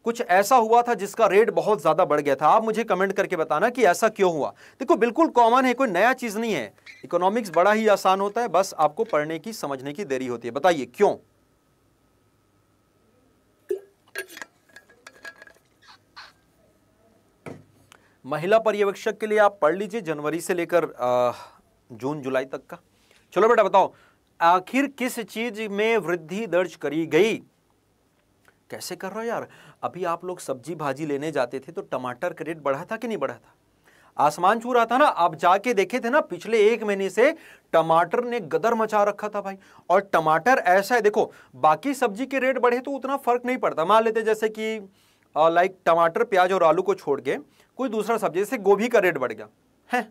कुछ ऐसा हुआ था जिसका रेट बहुत ज्यादा बढ़ गया था आप मुझे कमेंट करके बताना कि ऐसा क्यों हुआ देखो बिल्कुल कॉमन है कोई नया चीज नहीं है इकोनॉमिक्स बड़ा ही आसान होता है बस आपको पढ़ने की समझने की देरी होती है बताइए क्यों महिला पर्यवेक्षक के लिए आप पढ़ लीजिए जनवरी से लेकर जून जुलाई तक का चलो बेटा बताओ आखिर किस चीज में वृद्धि दर्ज करी गई कैसे कर रहा हो यार अभी आप लोग सब्जी भाजी लेने जाते थे तो टमाटर का रेट बढ़ा था कि नहीं बढ़ा था आसमान छू रहा था ना आप जाके देखे थे ना पिछले एक महीने से टमाटर ने गदर मचा रखा था भाई और टमाटर ऐसा है देखो बाकी सब्जी के रेट बढ़े तो उतना फर्क नहीं पड़ता मान लेते जैसे कि लाइक टमाटर प्याज और आलू को छोड़ के कोई दूसरा सब्जी जैसे गोभी का रेट बढ़ गया है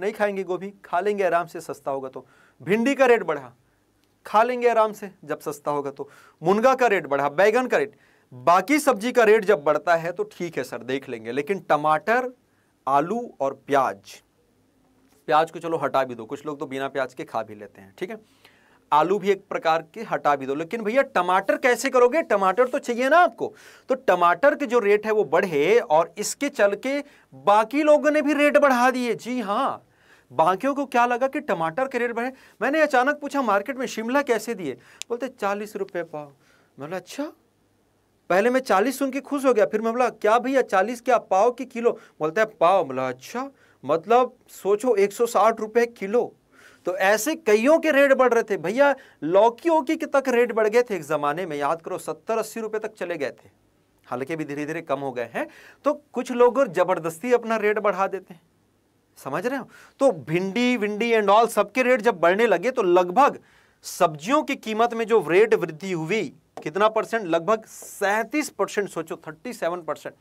नहीं खाएंगे गोभी खा लेंगे आराम से सस्ता होगा तो भिंडी का रेट बढ़ा खा लेंगे आराम से जब सस्ता होगा तो मुनगा का रेट बढ़ा बैगन का रेट बाकी सब्जी का रेट जब बढ़ता है तो ठीक है सर देख लेंगे लेकिन टमाटर आलू और प्याज प्याज को चलो हटा भी दो कुछ लोग तो बिना प्याज के खा भी लेते हैं ठीक है आलू भी एक प्रकार के हटा भी दो लेकिन भैया टमाटर कैसे करोगे टमाटर तो चाहिए ना आपको तो टमाटर के जो रेट है वो बढ़े और इसके चल के बाकी लोगों ने भी रेट बढ़ा दिए जी हाँ बाकियों को क्या लगा कि टमाटर के रेट बढ़े मैंने अचानक पूछा मार्केट में शिमला कैसे दिए बोलते चालीस रुपये पाओ मैं बोला अच्छा पहले मैं चालीस सुन के खुश हो गया फिर मैं बोला क्या भैया चालीस क्या पाओ की किलो बोलते हैं पाओ बोला अच्छा मतलब सोचो एक सौ साठ रुपये किलो तो ऐसे कईयों के रेट बढ़ रहे थे भैया लौकियों के तक रेट बढ़ गए थे एक ज़माने में याद करो सत्तर अस्सी रुपये तक चले गए थे हालांकि अभी धीरे धीरे कम हो गए हैं तो कुछ लोग जबरदस्ती अपना रेट बढ़ा देते हैं समझ रहे हो तो भिंडी विंडी एंड ऑल सबके रेट जब बढ़ने लगे तो लगभग सब्जियों की कीमत में जो रेट वृद्धि हुई कितना परसेंट लगभग सैंतीस परसेंट सोचो थर्टी सेवन परसेंट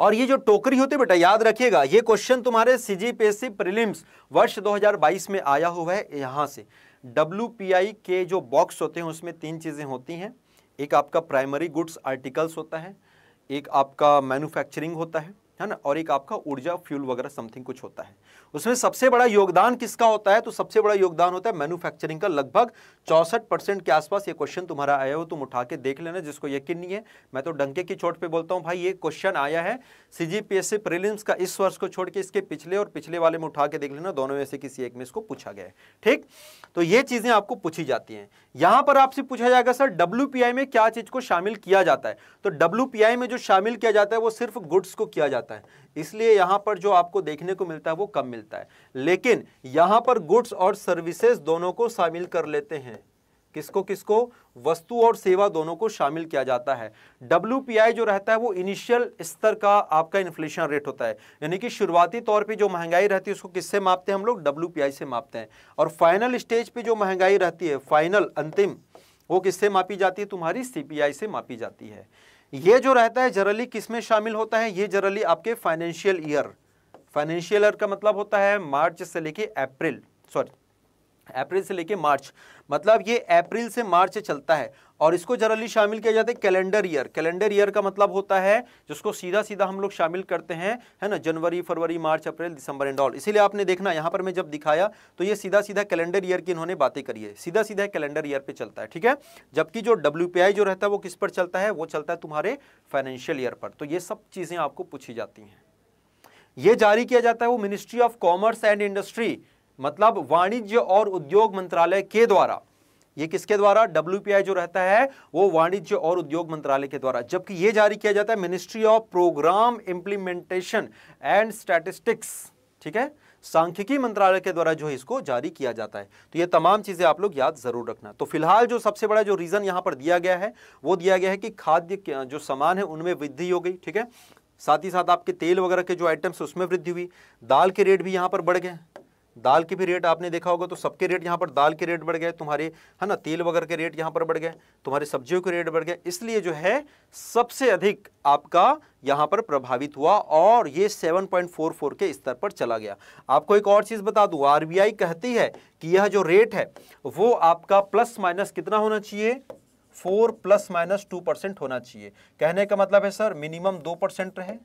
और ये जो टोकरी होती है बेटा याद रखिएगा ये क्वेश्चन तुम्हारे सीजीपीएससी प्रीलिम्स वर्ष 2022 में आया हुआ है यहां से डब्ल्यू के जो बॉक्स होते हैं उसमें तीन चीज़ें होती हैं एक आपका प्राइमरी गुड्स आर्टिकल्स होता है एक आपका मैन्युफैक्चरिंग होता है है ना और एक आपका ऊर्जा फ्यूल वगैरह समथिंग कुछ होता है उसमें सबसे बड़ा योगदान किसका होता है तो सबसे बड़ा योगदान होता है मैन्युफैक्चरिंग का लगभग चौसठ परसेंट के आसपास ये क्वेश्चन तुम्हारा आया हो तुम उठा के देख लेना जिसको यकीन नहीं है मैं तो डंके की चोट पे बोलता हूँ भाई ये क्वेश्चन आया है सीजीपीएससी प्रिलिम्स का इस वर्ष को छोड़ के इसके पिछले और पिछले वाले में उठा के देख लेना दोनों में से किसी एक में इसको पूछा गया है ठीक तो ये चीज़ें आपको पूछी जाती है यहां पर आपसे पूछा जाएगा सर डब्ल्यू में क्या चीज़ को शामिल किया जाता है तो डब्ल्यू में जो शामिल किया जाता है वो सिर्फ गुड्स को किया जाता है जाता है इसलिए यहाँ पर जो आपको देखने को मिलता है वो कम मिलता है लेकिन यहाँ पर गुड्स और सर्विसेज दोनों को शामिल कर लेते हैं किसको किसको वस्तु और सेवा दोनों को शामिल किया जाता है डब्ल्यू जो रहता है वो इनिशियल स्तर का आपका इन्फ्लेशन रेट होता है यानी कि शुरुआती तौर पे जो महंगाई रहती है उसको किससे मापते हैं हम लोग डब्ल्यू से मापते हैं और फाइनल स्टेज पे जो महंगाई रहती है फाइनल अंतिम वो किससे मापी जाती है तुम्हारी सी से मापी जाती है ये जो रहता है जरली किसमें शामिल होता है ये जरली आपके फाइनेंशियल ईयर फाइनेंशियल ईयर का मतलब होता है मार्च से लेके अप्रैल सॉरी अप्रैल से लेके मार्च मतलब ये अप्रैल से मार्च चलता है और इसको जनरली शामिल किया जाता है कैलेंडर ईयर कैलेंडर ईयर का मतलब होता है जिसको सीधा सीधा हम लोग शामिल करते हैं है ना जनवरी फरवरी मार्च अप्रैल दिसंबर एंड ऑल इसीलिए आपने देखना यहाँ पर मैं जब दिखाया तो ये सीधा सीधा कैलेंडर ईयर की इन्होंने बातें करी है सीधा सीधा कैलेंडर ईयर पर चलता है ठीक है जबकि जो डब्ल्यू जो रहता है वो किस पर चलता है वो चलता है तुम्हारे फाइनेंशियल ईयर पर तो ये सब चीज़ें आपको पूछी जाती हैं ये जारी किया जाता है वो ministry of commerce and industry मतलब वाणिज्य और उद्योग मंत्रालय के द्वारा ये किसके द्वारा डब्ल्यू जो रहता है वो वाणिज्य और उद्योग मंत्रालय के द्वारा जबकि ये जारी किया जाता है ministry of programme implementation and statistics ठीक है सांख्यिकी मंत्रालय के द्वारा जो है इसको जारी किया जाता है तो ये तमाम चीज़ें आप लोग याद जरूर रखना तो फिलहाल जो सबसे बड़ा जो रीज़न यहां पर दिया गया है वो दिया गया है कि खाद्य जो सामान है उनमें वृद्धि हो गई ठीक है साथ ही साथ आपके तेल वगैरह के जो आइटम्स उसमें वृद्धि हुई दाल के रेट भी यहां पर बढ़ गए दाल के भी रेट आपने देखा होगा तो सबके रेट यहाँ पर दाल के रेट बढ़ गए तुम्हारे है ना तेल वगैरह के रेट यहाँ पर बढ़ गए तुम्हारे सब्जियों के रेट बढ़ गए इसलिए जो है सबसे अधिक आपका यहाँ पर प्रभावित हुआ और ये 7.44 के स्तर पर चला गया आपको एक और चीज़ बता दूँ आरबीआई कहती है कि यह जो रेट है वो आपका प्लस माइनस कितना होना चाहिए four plus minus two percent होना चाहिए कहने का मतलब है सर मिनिमम दो परसेंट रहे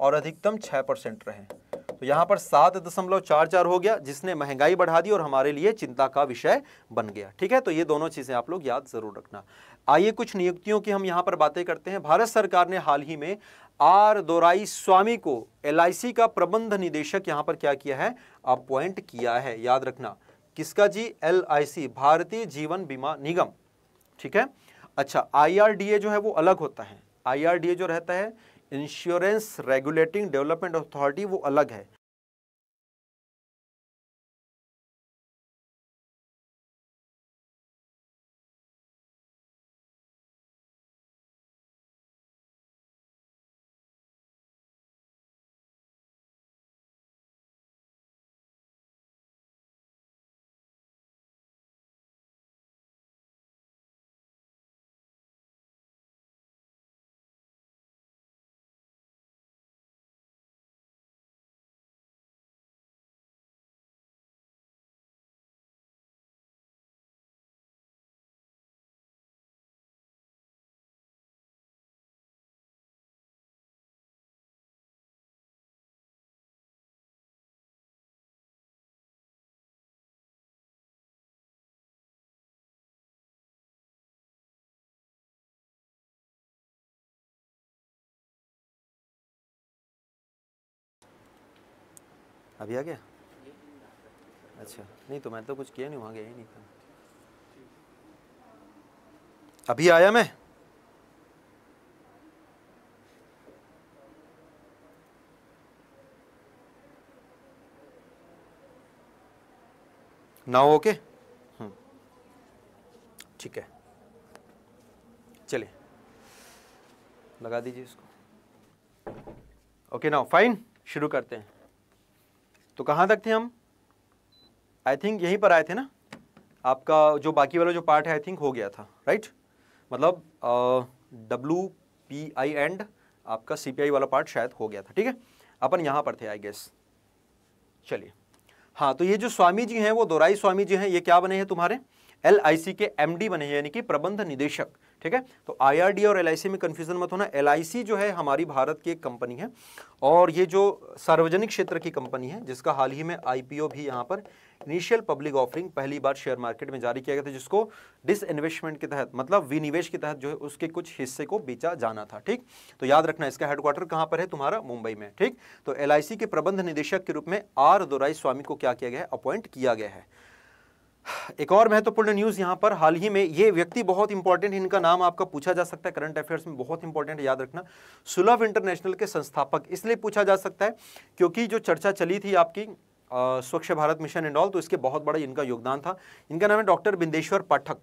और अधिकतम छः परसेंट रहे तो यहां पर सात दशमलव चार चार हो गया जिसने महंगाई बढ़ा दी और हमारे लिए चिंता का विषय बन गया ठीक है तो ये दोनों चीज़ें आप लोग याद ज़रूर रखना आइए कुछ नियुक्तियों की हम यहां पर बातें करते हैं भारत सरकार ने हाल ही में आर दोराई स्वामी को एल का प्रबंध निदेशक यहां पर क्या किया है अपॉइंट किया है याद रखना किसका जी एल भारतीय जीवन बीमा निगम ठीक है अच्छा आई जो है वो अलग होता है आई जो रहता है इंश्योरेंस रेगुलेटिंग डेवलपमेंट अथॉरिटी वो अलग है अभी आ गया अच्छा नहीं तो मैं तो कुछ किया नहीं वहाँ गया ही नहीं था अभी आया मैं नाउ ओके हम्म। ठीक है चलिए लगा दीजिए इसको ओके नाउ फाइन शुरू करते हैं तो कहाँ तक थे हम आई थिंक यहीं पर आए थे ना आपका जो बाकी वाला जो पार्ट है आई थिंक हो गया था राइट मतलब डब्लू पी आई एंड आपका सी पी आई वाला पार्ट शायद हो गया था ठीक है अपन यहाँ पर थे आई गेस चलिए हाँ तो ये जो स्वामी जी हैं वो दोराई स्वामी जी हैं ये क्या बने हैं तुम्हारे एल आई सी के एम डी बने हैं यानी कि प्रबंध निदेशक ठीक है तो आईआरडी और एलआईसी में कन्फ्यूज़न मत होना एलआईसी जो है हमारी भारत की एक कंपनी है और ये जो सार्वजनिक क्षेत्र की कंपनी है जिसका हाल ही में आईपीओ भी यहाँ पर इनिशियल पब्लिक ऑफरिंग पहली बार शेयर मार्केट में जारी किया गया था जिसको डिसइन्वेस्टमेंट के तहत मतलब विनिवेश के तहत जो है उसके कुछ हिस्से को बेचा जाना था ठीक तो याद रखना इसका हेडक्वार्टर कहां पर है तुम्हारा मुंबई में ठीक तो एल के प्रबंध निदेशक के रूप में आर दोराई स्वामी को क्या किया गया है अपॉइंट किया गया है एक और महत्वपूर्ण तो न्यूज़ यहाँ पर हाल ही में ये व्यक्ति बहुत इंपॉर्टेंट इनका नाम आपका पूछा जा सकता है करंट अफेयर्स में बहुत इंपॉर्टेंट याद रखना सुलभ इंटरनेशनल के संस्थापक इसलिए पूछा जा सकता है क्योंकि जो चर्चा चली थी आपकी स्वच्छ भारत मिशन एंड ऑल तो इसके बहुत बड़ा इनका योगदान था इनका नाम है डॉक्टर बिंदेश्वर पाठक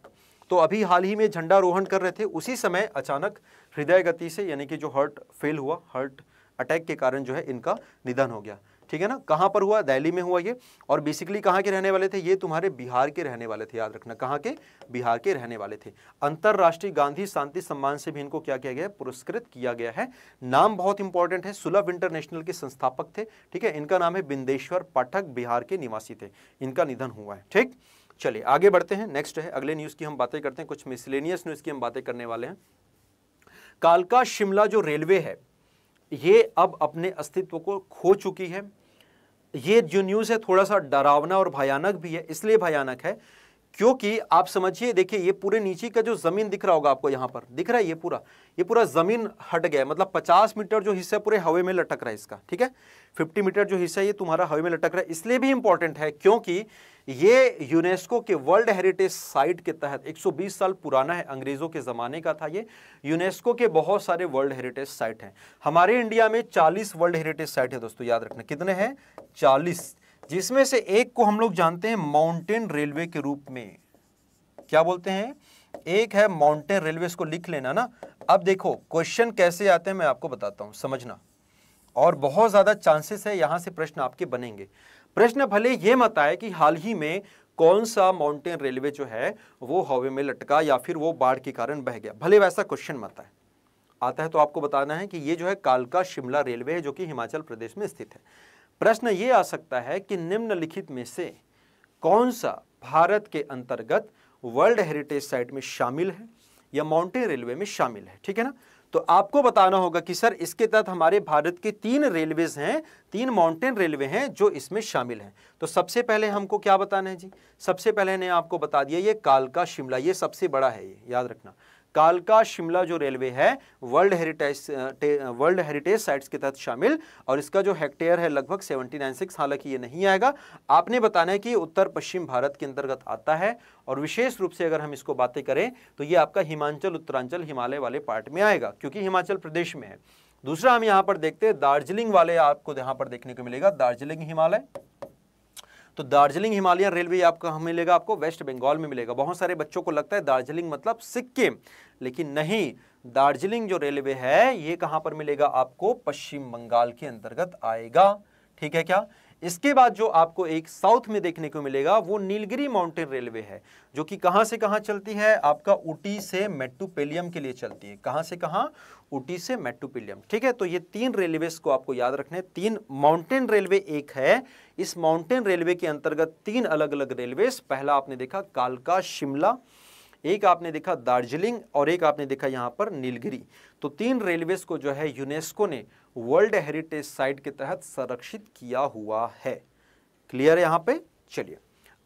तो अभी हाल ही में झंडारोहण कर रहे थे उसी समय अचानक हृदय गति से यानी कि जो हार्ट फेल हुआ हार्ट अटैक के कारण जो है इनका निधन हो गया ठीक है ना कहाँ पर हुआ दिल्ली में हुआ ये और बेसिकली कहाँ के रहने वाले थे ये तुम्हारे बिहार के रहने वाले थे याद रखना कहाँ के बिहार के रहने वाले थे अंतर्राष्ट्रीय गांधी शांति सम्मान से भी इनको क्या किया गया पुरस्कृत किया गया है नाम बहुत इंपॉर्टेंट है सुलभ इंटरनेशनल के संस्थापक थे ठीक है इनका नाम है बिंदेश्वर पाठक बिहार के निवासी थे इनका निधन हुआ है ठीक चलिए आगे बढ़ते हैं नेक्स्ट है अगले न्यूज़ की हम बातें करते हैं कुछ मिसलेनियस न्यूज़ की हम बातें करने वाले हैं कालका शिमला जो रेलवे है ये अब अपने अस्तित्व को खो चुकी है ये जो न्यूज़ है थोड़ा सा डरावना और भयानक भी है इसलिए भयानक है क्योंकि आप समझिए देखिए ये पूरे नीचे का जो जमीन दिख रहा होगा आपको यहाँ पर दिख रहा है ये पूरा ये पूरा जमीन हट गया मतलब 50 मीटर जो हिस्सा पूरे हवे में लटक रहा है इसका ठीक है 50 मीटर जो हिस्सा ये तुम्हारा हवे में लटक रहा है इसलिए भी इंपॉर्टेंट है क्योंकि ये यूनेस्को के वर्ल्ड हेरिटेज साइट के तहत 120 साल पुराना है अंग्रेजों के ज़माने का था ये यूनेस्को के बहुत सारे वर्ल्ड हेरिटेज साइट हैं हमारे इंडिया में 40 वर्ल्ड हेरिटेज साइट है दोस्तों याद रखना कितने हैं चालीस जिसमें से एक को हम लोग जानते हैं माउंटेन रेलवे के रूप में क्या बोलते हैं एक है माउंटेन रेलवे इसको लिख लेना ना अब देखो क्वेश्चन कैसे आते हैं मैं आपको बताता हूं समझना और बहुत ज़्यादा चांसेस है यहां से प्रश्न आपके बनेंगे प्रश्न भले ये मत आए कि हाल ही में कौन सा माउंटेन रेलवे जो है वो हवे में लटका या फिर वो बाढ़ के कारण बह गया भले वैसा क्वेश्चन मत आए आता है तो आपको बताना है कि ये जो है कालका शिमला रेलवे है जो कि हिमाचल प्रदेश में स्थित है प्रश्न ये आ सकता है कि निम्नलिखित में से कौन सा भारत के अंतर्गत वर्ल्ड हेरिटेज साइट में शामिल है या माउंटेन रेलवे में शामिल है ठीक है ना तो आपको बताना होगा कि सर इसके तहत हमारे भारत के तीन रेलवेज हैं तीन माउंटेन रेलवे हैं जो इसमें शामिल हैं तो सबसे पहले हमको क्या बताना है जी सबसे पहले ने आपको बता दिया ये कालका शिमला ये सबसे बड़ा है ये याद रखना कालका शिमला जो रेलवे है world heritage world heritage sites के तहत शामिल और इसका जो हेक्टेयर है लगभग सेवेंटी नाइन सिक्स हालांकि ये नहीं आएगा आपने बताना है कि उत्तर पश्चिम भारत के अंतर्गत आता है और विशेष रूप से अगर हम इसको बातें करें तो ये आपका हिमाचल उत्तरांचल हिमालय वाले पार्ट में आएगा क्योंकि हिमाचल प्रदेश में है दूसरा हम यहाँ पर देखते हैं दार्जिलिंग वाले आपको यहाँ पर देखने को मिलेगा दार्जिलिंग हिमालय तो दार्जिलिंग हिमालयन रेलवे आपको आपका मिलेगा आपको वेस्ट बंगाल में मिलेगा बहुत सारे बच्चों को लगता है दार्जिलिंग मतलब सिक्किम लेकिन नहीं दार्जिलिंग जो रेलवे है ये कहाँ पर मिलेगा आपको पश्चिम बंगाल के अंतर्गत आएगा ठीक है क्या इसके बाद जो आपको एक साउथ में देखने को मिलेगा वो नीलगिरी माउंटेन रेलवे है जो कि कहाँ से कहाँ चलती है आपका ऊटी से मेट्टुपेलियम के लिए चलती है कहाँ से कहाँ ऊटी से मेट्टुपेलियम ठीक है तो ये तीन रेलवे को आपको याद रखने तीन माउंटेन रेलवे एक है इस माउंटेन रेलवे के अंतर्गत तीन अलग अलग रेलवे पहला आपने देखा कालका शिमला एक आपने देखा दार्जिलिंग और एक आपने देखा यहाँ पर नीलगिरी तो तीन रेलवेज को जो है यूनेस्को ने वर्ल्ड हेरिटेज साइट के तहत संरक्षित किया हुआ है क्लियर है यहाँ पे चलिए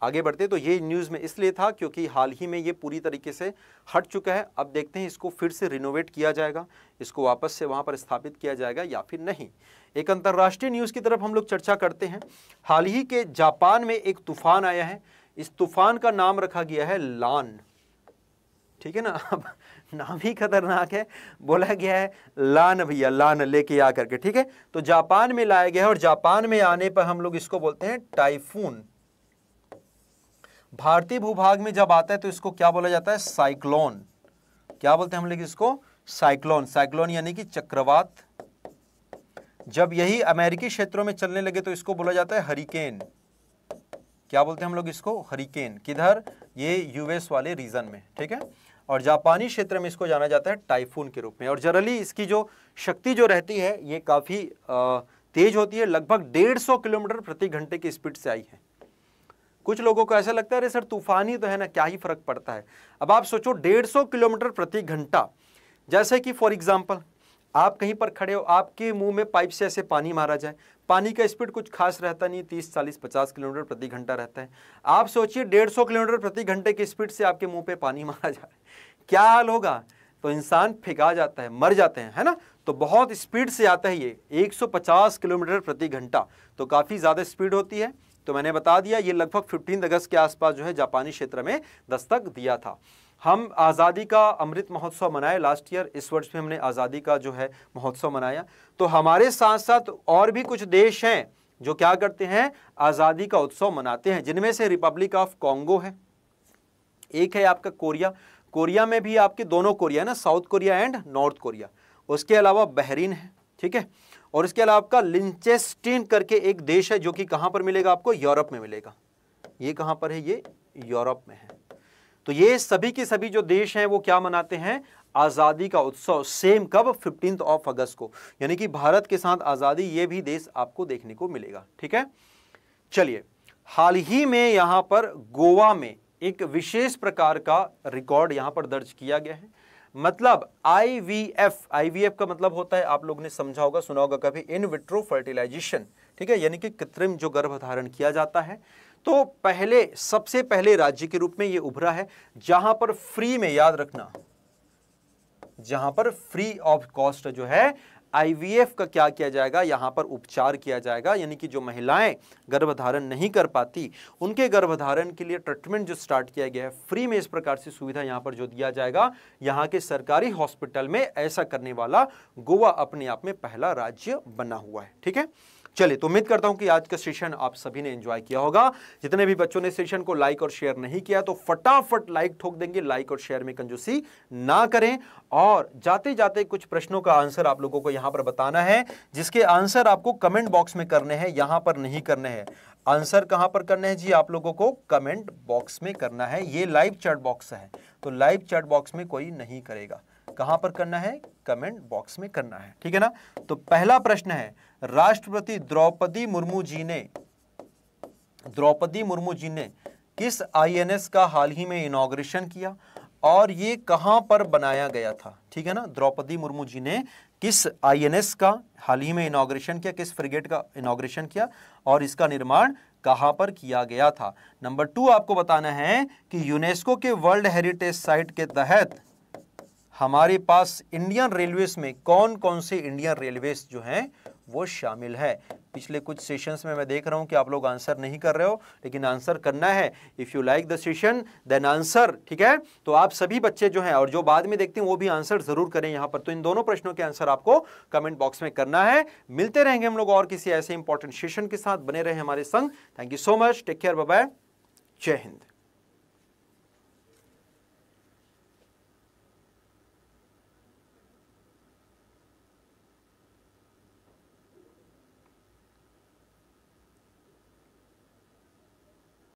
आगे बढ़ते तो ये न्यूज़ में इसलिए था क्योंकि हाल ही में ये पूरी तरीके से हट चुका है अब देखते हैं इसको फिर से रिनोवेट किया जाएगा इसको वापस से वहाँ पर स्थापित किया जाएगा या फिर नहीं एक अंतर्राष्ट्रीय न्यूज़ की तरफ हम लोग चर्चा करते हैं हाल ही के जापान में एक तूफान आया है इस तूफान का नाम रखा गया है लान ठीक है ना अब नाम ही खतरनाक है बोला गया है लान भैया लान लेके आ करके ठीक है तो जापान में लाया गया है और जापान में आने पर हम लोग इसको बोलते हैं टाइफून भारतीय भूभाग में जब आता है तो इसको क्या बोला जाता है साइक्लोन क्या बोलते हैं हम लोग इसको साइक्लोन साइक्लोन यानी कि चक्रवात जब यही अमेरिकी क्षेत्रों में चलने लगे तो इसको बोला जाता है हरिकेन क्या बोलते हैं हम लोग इसको हरिकेन किधर ये यूएस वाले रीजन में ठीक है और जापानी क्षेत्र में इसको जाना जाता है टाइफून के रूप में और जनरली इसकी जो शक्ति जो रहती है ये काफ़ी तेज होती है लगभग डेढ़ सौ किलोमीटर प्रति घंटे की स्पीड से आई है कुछ लोगों को ऐसा लगता है अरे सर तूफानी तो है ना क्या ही फर्क पड़ता है अब आप सोचो डेढ़ सौ किलोमीटर प्रति घंटा जैसे कि फॉर एग्जाम्पल आप कहीं पर खड़े हो आपके मुंह में पाइप से ऐसे पानी मारा जाए पानी का स्पीड कुछ खास रहता नहीं तीस चालीस पचास किलोमीटर प्रति घंटा रहता है आप सोचिए डेढ़ सौ किलोमीटर प्रति घंटे की स्पीड से आपके मुंह पे पानी मारा जाए क्या हाल होगा तो इंसान फेंका जाता है मर जाते हैं है ना तो बहुत स्पीड से आता है ये 150 किलोमीटर प्रति घंटा तो काफ़ी ज़्यादा स्पीड होती है तो मैंने बता दिया ये लगभग फिफ्टीन अगस्त के आसपास जो है जापानी क्षेत्र में दस्तक दिया था हम आज़ादी का अमृत महोत्सव मनाया लास्ट ईयर इस वर्ष में हमने आज़ादी का जो है महोत्सव मनाया तो हमारे साथ साथ और भी कुछ देश हैं जो क्या करते हैं आज़ादी का उत्सव मनाते हैं जिनमें से रिपब्लिक ऑफ कॉन्गो है एक है आपका कोरिया कोरिया में भी आपके दोनों कोरिया है ना south Korea and north Korea उसके अलावा बहरीन है ठीक है और इसके अलावा आपका लिंचेस्टीन करके एक देश है जो कि कहाँ पर मिलेगा आपको यूरोप में मिलेगा ये कहाँ पर है ये यूरोप में है तो ये सभी के सभी जो देश हैं वो क्या मनाते हैं आज़ादी का उत्सव सेम कब फिफ्टीन ऑफ अगस्त को यानी कि भारत के साथ आज़ादी ये भी देश आपको देखने को मिलेगा ठीक है चलिए हाल ही में यहां पर गोवा में एक विशेष प्रकार का रिकॉर्ड यहां पर दर्ज किया गया है मतलब आईवीएफ आईवीएफ का मतलब होता है आप लोग ने समझा होगा सुना होगा कभी इन विट्रो फर्टिलाइजेशन ठीक है यानी कि कृत्रिम जो गर्भधारण किया जाता है तो पहले सबसे पहले राज्य के रूप में यह उभरा है जहां पर फ्री में याद रखना जहां पर फ्री ऑफ कॉस्ट जो है आईवीएफ का क्या किया जाएगा यहां पर उपचार किया जाएगा यानी कि जो महिलाएं गर्भधारण नहीं कर पाती उनके गर्भधारण के लिए ट्रीटमेंट जो स्टार्ट किया गया है फ्री में इस प्रकार से सुविधा यहां पर जो दिया जाएगा यहां के सरकारी हॉस्पिटल में ऐसा करने वाला गोवा अपने आप में पहला राज्य बना हुआ है ठीक है चलिए तो उम्मीद करता हूं कि आज का सेशन आप सभी ने एंजॉय किया होगा जितने भी बच्चों ने सेशन को लाइक और शेयर नहीं किया तो फटाफट लाइक ठोक देंगे लाइक और शेयर में कंजूसी ना करें और जाते जाते कुछ प्रश्नों का आंसर आप लोगों को यहां पर बताना है जिसके आंसर आपको कमेंट बॉक्स में करने हैं यहां पर नहीं करने हैं आंसर कहां पर करने हैं जी आप लोगों को कमेंट बॉक्स में करना है ये लाइव चैट बॉक्स है तो लाइव चैट बॉक्स में कोई नहीं करेगा कहां पर करना है कमेंट बॉक्स में करना है ठीक है ना तो पहला प्रश्न है राष्ट्रपति द्रौपदी मुर्मू जी ने द्रौपदी मुर्मू जी ने किस आईएनएस का हाल ही में इनाग्रेशन किया और ये कहां पर बनाया गया था ठीक है ना द्रौपदी मुर्मू जी ने किस आईएनएस का हाल ही में इनाग्रेशन किया किस फ्रिगेट का इनोग्रेशन किया और इसका निर्माण कहां पर किया गया था नंबर टू आपको बताना है कि यूनेस्को के वर्ल्ड हेरिटेज साइट के तहत हमारे पास इंडियन रेलवेज में कौन कौन से इंडियन रेलवेज जो हैं वो शामिल है पिछले कुछ सेशंस में मैं देख रहा हूं कि आप लोग आंसर नहीं कर रहे हो लेकिन आंसर करना है if you like the session then answer ठीक है तो आप सभी बच्चे जो हैं और जो बाद में देखते हैं वो भी आंसर ज़रूर करें यहाँ पर तो इन दोनों प्रश्नों के आंसर आपको कमेंट बॉक्स में करना है मिलते रहेंगे हम लोग और किसी ऐसे इंपॉर्टेंट सेशन के साथ बने रहे हमारे संग thank you so much take care bye जय हिंद